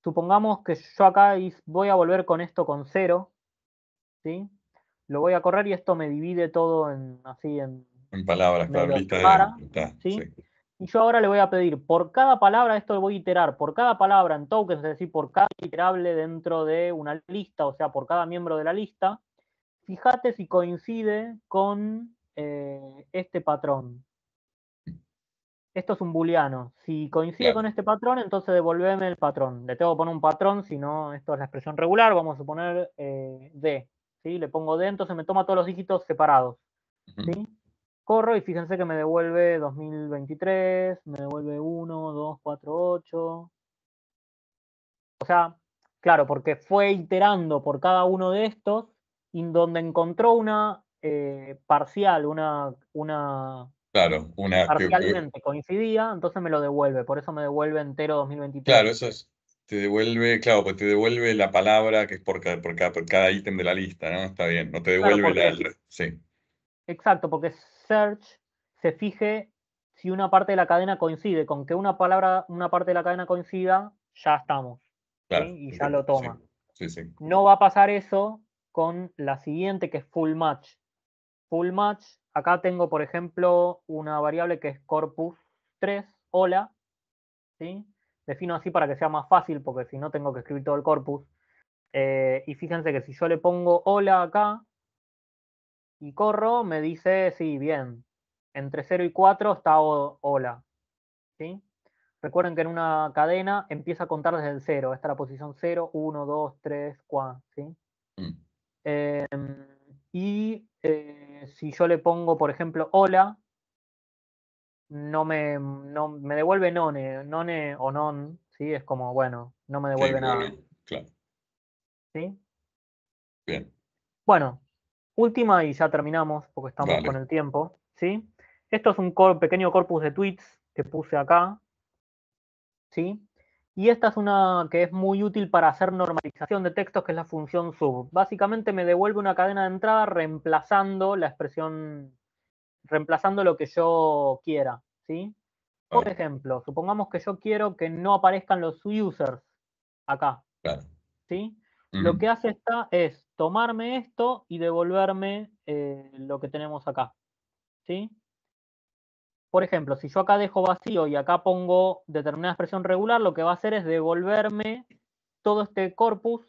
supongamos que yo acá voy a volver con esto con cero. ¿sí? Lo voy a correr y esto me divide todo en así en. palabras, Y yo ahora le voy a pedir por cada palabra, esto lo voy a iterar, por cada palabra en tokens, es decir, por cada iterable dentro de una lista, o sea, por cada miembro de la lista, fíjate si coincide con eh, este patrón. Esto es un booleano. Si coincide con este patrón, entonces devolveme el patrón. Le tengo que poner un patrón, si no, esto es la expresión regular. Vamos a poner eh, D. Le pongo D, entonces me toma todos los dígitos separados. Corro y fíjense que me devuelve 2023, me devuelve 1, 2, 4, 8. O sea, claro, porque fue iterando por cada uno de estos, y donde encontró una eh, parcial, una, una Claro, una. Parcialmente coincidía, entonces me lo devuelve, por eso me devuelve entero 2023. Claro, eso es. Te devuelve, claro, pues te devuelve la palabra que es por cada, cada, ítem de la lista, ¿no? Está bien, no te devuelve la. sí. Exacto, porque search se fije si una parte de la cadena coincide, con que una palabra, una parte de la cadena coincida, ya estamos. Y ya lo toma. Sí, sí, no va a pasar eso con la siguiente, que es full match, full match. Acá tengo, por ejemplo, una variable que es corpus 3, hola. Defino así para que sea más fácil, porque si no tengo que escribir todo el corpus. Eh, y fíjense que si yo le pongo hola acá y corro, me dice, sí, bien, entre 0 y 4 está hola. Recuerden que en una cadena empieza a contar desde el 0. Esta es la posición 0, 1, 2, 3, 4. y eh, eh, si yo le pongo, por ejemplo, hola, no me, devuelve none, none o non, Es como, bueno, no me devuelve nada. Bien, ¿Sí? Bueno, última y ya terminamos porque estamos con el tiempo, Esto es un pequeño corpus de tweets que puse acá, ¿sí? Y esta es una que es muy útil para hacer normalización de textos, que es la función sub. Básicamente me devuelve una cadena de entrada reemplazando la expresión, reemplazando lo que yo quiera. ¿sí? Por ejemplo, supongamos que yo quiero que no aparezcan los users acá. ¿sí? Lo que hace esta es tomarme esto y devolverme eh, lo que tenemos acá. ¿sí? por ejemplo, si yo acá dejo vacío y acá pongo determinada expresión regular, lo que va a hacer es devolverme todo este corpus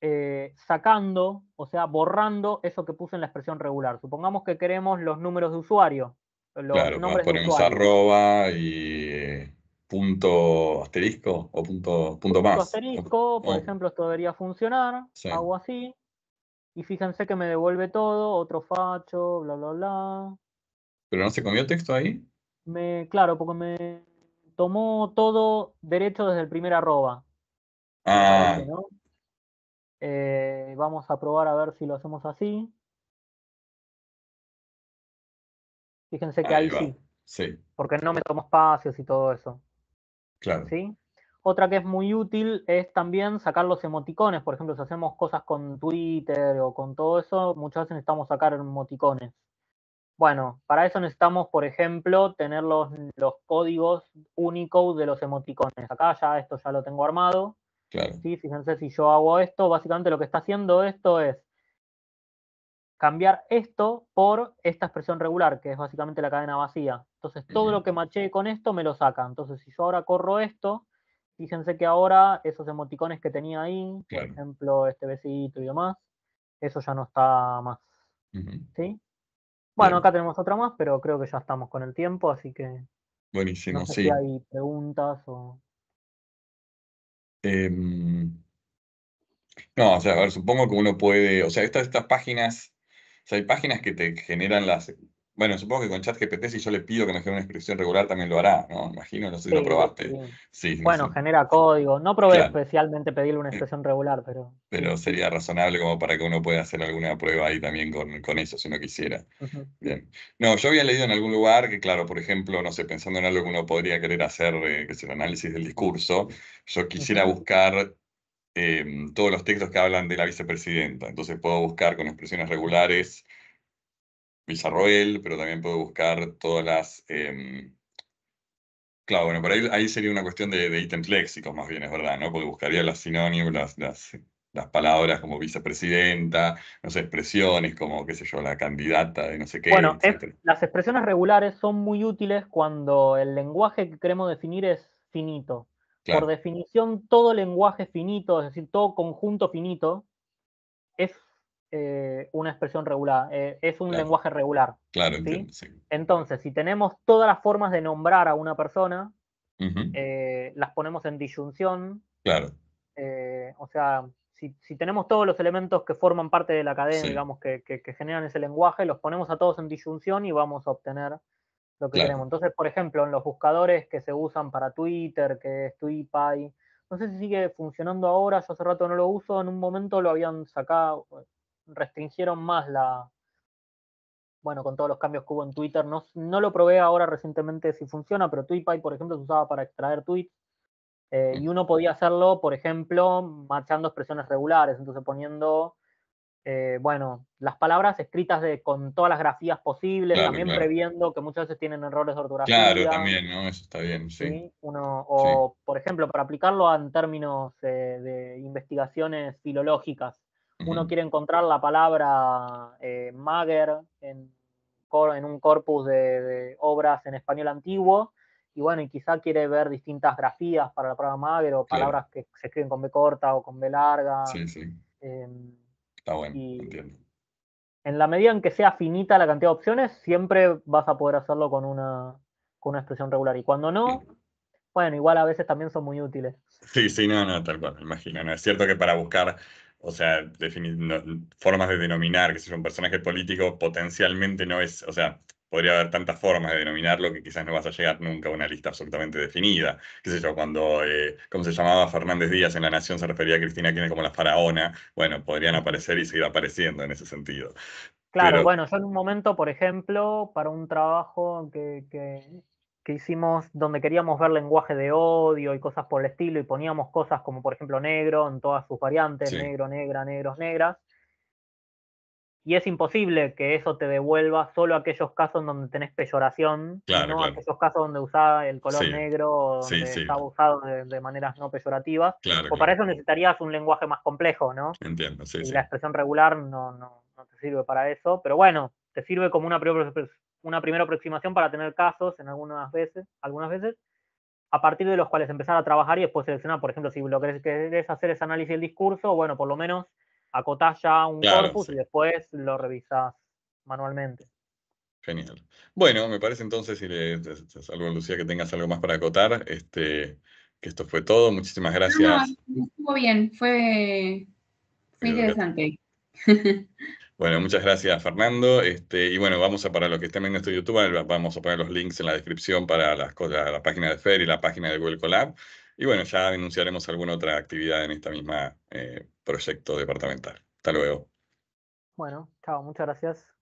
eh, sacando, o sea, borrando eso que puse en la expresión regular. Supongamos que queremos los números de usuario. Los nombres de usuario. arroba y eh, punto asterisco o punto, punto, punto asterisco, por oh. ejemplo, esto debería funcionar. Hago así. Y fíjense que me devuelve todo, otro facho, bla, bla, bla. ¿Pero no se comió texto ahí? claro, porque me tomó todo derecho desde el primer arroba. Ah. Este, eh, vamos a probar a ver si lo hacemos así. Fíjense que ahí, sí. Sí. Porque no me tomo espacios y todo eso. Claro. ¿Sí? Otra que es muy útil es también sacar los emoticones. Por ejemplo, si hacemos cosas con Twitter o con todo eso, muchas veces necesitamos sacar emoticones. Bueno, para eso necesitamos, por ejemplo, tener los, códigos Unicode de los emoticones. Acá ya esto ya lo tengo armado. ¿sí? Fíjense si yo hago esto, básicamente lo que está haciendo esto es cambiar esto por esta expresión regular, que es básicamente la cadena vacía. Entonces, todo lo que maché con esto me lo saca. Entonces, si yo ahora corro esto, fíjense que ahora esos emoticones que tenía ahí, por ejemplo, este besito y demás, eso ya no está más. ¿Sí? Bueno, acá tenemos otra más, pero creo que ya estamos con el tiempo, así que. Buenísimo, no sé Si hay preguntas o. Em, no, o sea, a ver, supongo que uno puede. O sea, estas, estas páginas. O sea, hay páginas que te generan las bueno, supongo que con ChatGPT, si yo le pido que me genere una expresión regular, también lo hará, ¿no? Imagino, no sé si lo probaste. Sí. bueno, genera código. No probé especialmente pedirle una expresión eh, regular, pero. Pero sería razonable como para que uno pueda hacer alguna prueba ahí también con, eso, si uno quisiera. Bien. No, yo había leído en algún lugar que, claro, por ejemplo, no sé, pensando en algo que uno podría querer hacer, eh, que es el análisis del discurso, yo quisiera buscar em, todos los textos que hablan de la vicepresidenta. Entonces puedo buscar con expresiones regulares Villarroel, pero también puedo buscar todas las... Em, claro, bueno, por ahí, sería una cuestión de, de ítems léxicos más bien, es verdad, ¿no? Porque buscaría las sinónimos, las, las, palabras como vicepresidenta, no expresiones como, qué sé yo, la candidata de no sé qué. Bueno, las expresiones regulares son muy útiles cuando el lenguaje que queremos definir es finito. Por definición, todo lenguaje finito, es decir, todo conjunto finito, es eh, una expresión regular, eh, es un lenguaje regular. Claro, Entonces, si tenemos todas las formas de nombrar a una persona, eh, las ponemos en disyunción. Claro. o sea, si, tenemos todos los elementos que forman parte de la cadena, digamos, que, generan ese lenguaje, los ponemos a todos en disyunción y vamos a obtener lo que queremos. Entonces, por ejemplo, en los buscadores que se usan para Twitter, que es TweetPy, no sé si sigue funcionando ahora, yo hace rato no lo uso, en un momento lo habían sacado, restringieron más la, bueno, con todos los cambios que hubo en Twitter, no, no lo probé ahora recientemente si funciona, pero TweetPy, por ejemplo, se usaba para extraer tweets eh, y uno podía hacerlo, por ejemplo, marchando expresiones regulares, entonces poniendo, eh, bueno, las palabras escritas de, con todas las grafías posibles, también previendo que muchas veces tienen errores de ortografía. Claro, también, ¿no? Eso está bien, sí. Uno, o, por ejemplo, para aplicarlo en términos eh, de investigaciones filológicas, uno quiere encontrar la palabra eh, mager en, en, un corpus de, obras en español antiguo, y bueno, y quizá quiere ver distintas grafías para la palabra mager o palabras que se escriben con B corta o con B larga. Sí, sí. Em, Está bueno, En la medida en que sea finita la cantidad de opciones, siempre vas a poder hacerlo con una, una expresión regular. Y cuando no, bueno, igual a veces también son muy útiles. Sí, sí, no, no, tal cual, es cierto que para buscar o sea, formas de denominar, que sé un personaje político potencialmente no es, o sea, podría haber tantas formas de denominarlo que quizás no vas a llegar nunca a una lista absolutamente definida. ¿Qué sé yo? Cuando, eh, ¿cómo se llamaba Fernández Díaz en La Nación? Se refería a Cristina tiene como la faraona. Bueno, podrían aparecer y seguir apareciendo en ese sentido. Claro, bueno, yo en un momento, por ejemplo, para un trabajo que, que que hicimos donde queríamos ver lenguaje de odio y cosas por el estilo y poníamos cosas como por ejemplo negro en todas sus variantes, negro, negra, negros, negras. Y es imposible que eso te devuelva solo aquellos casos donde tenés peyoración, no aquellos casos donde usaba el color negro o donde estaba usado de, maneras no peyorativas. o para eso necesitarías un lenguaje más complejo, ¿no? Entiendo, sí. Y la expresión regular no, no te sirve para eso, pero bueno, te sirve como una, primera aproximación para tener casos en algunas veces, algunas veces, a partir de los cuales empezar a trabajar y después seleccionar, por ejemplo, si lo que querés hacer es análisis del discurso, bueno, por lo menos acotás ya un corpus y después lo revisas manualmente. Genial. Bueno, me parece entonces, si le salvo a Lucía que tengas algo más para acotar, este, que esto fue todo. Muchísimas gracias. No, estuvo bien, fue, fue interesante. (laughs) Bueno, muchas gracias Fernando. Este, y bueno, vamos a para los que estén en nuestro YouTube, vamos a poner los links en la descripción para las cosas, la página de FER y la página de Google Colab. Y bueno, ya denunciaremos alguna otra actividad en este mismo eh, proyecto departamental. Hasta luego. Bueno, chao, muchas gracias.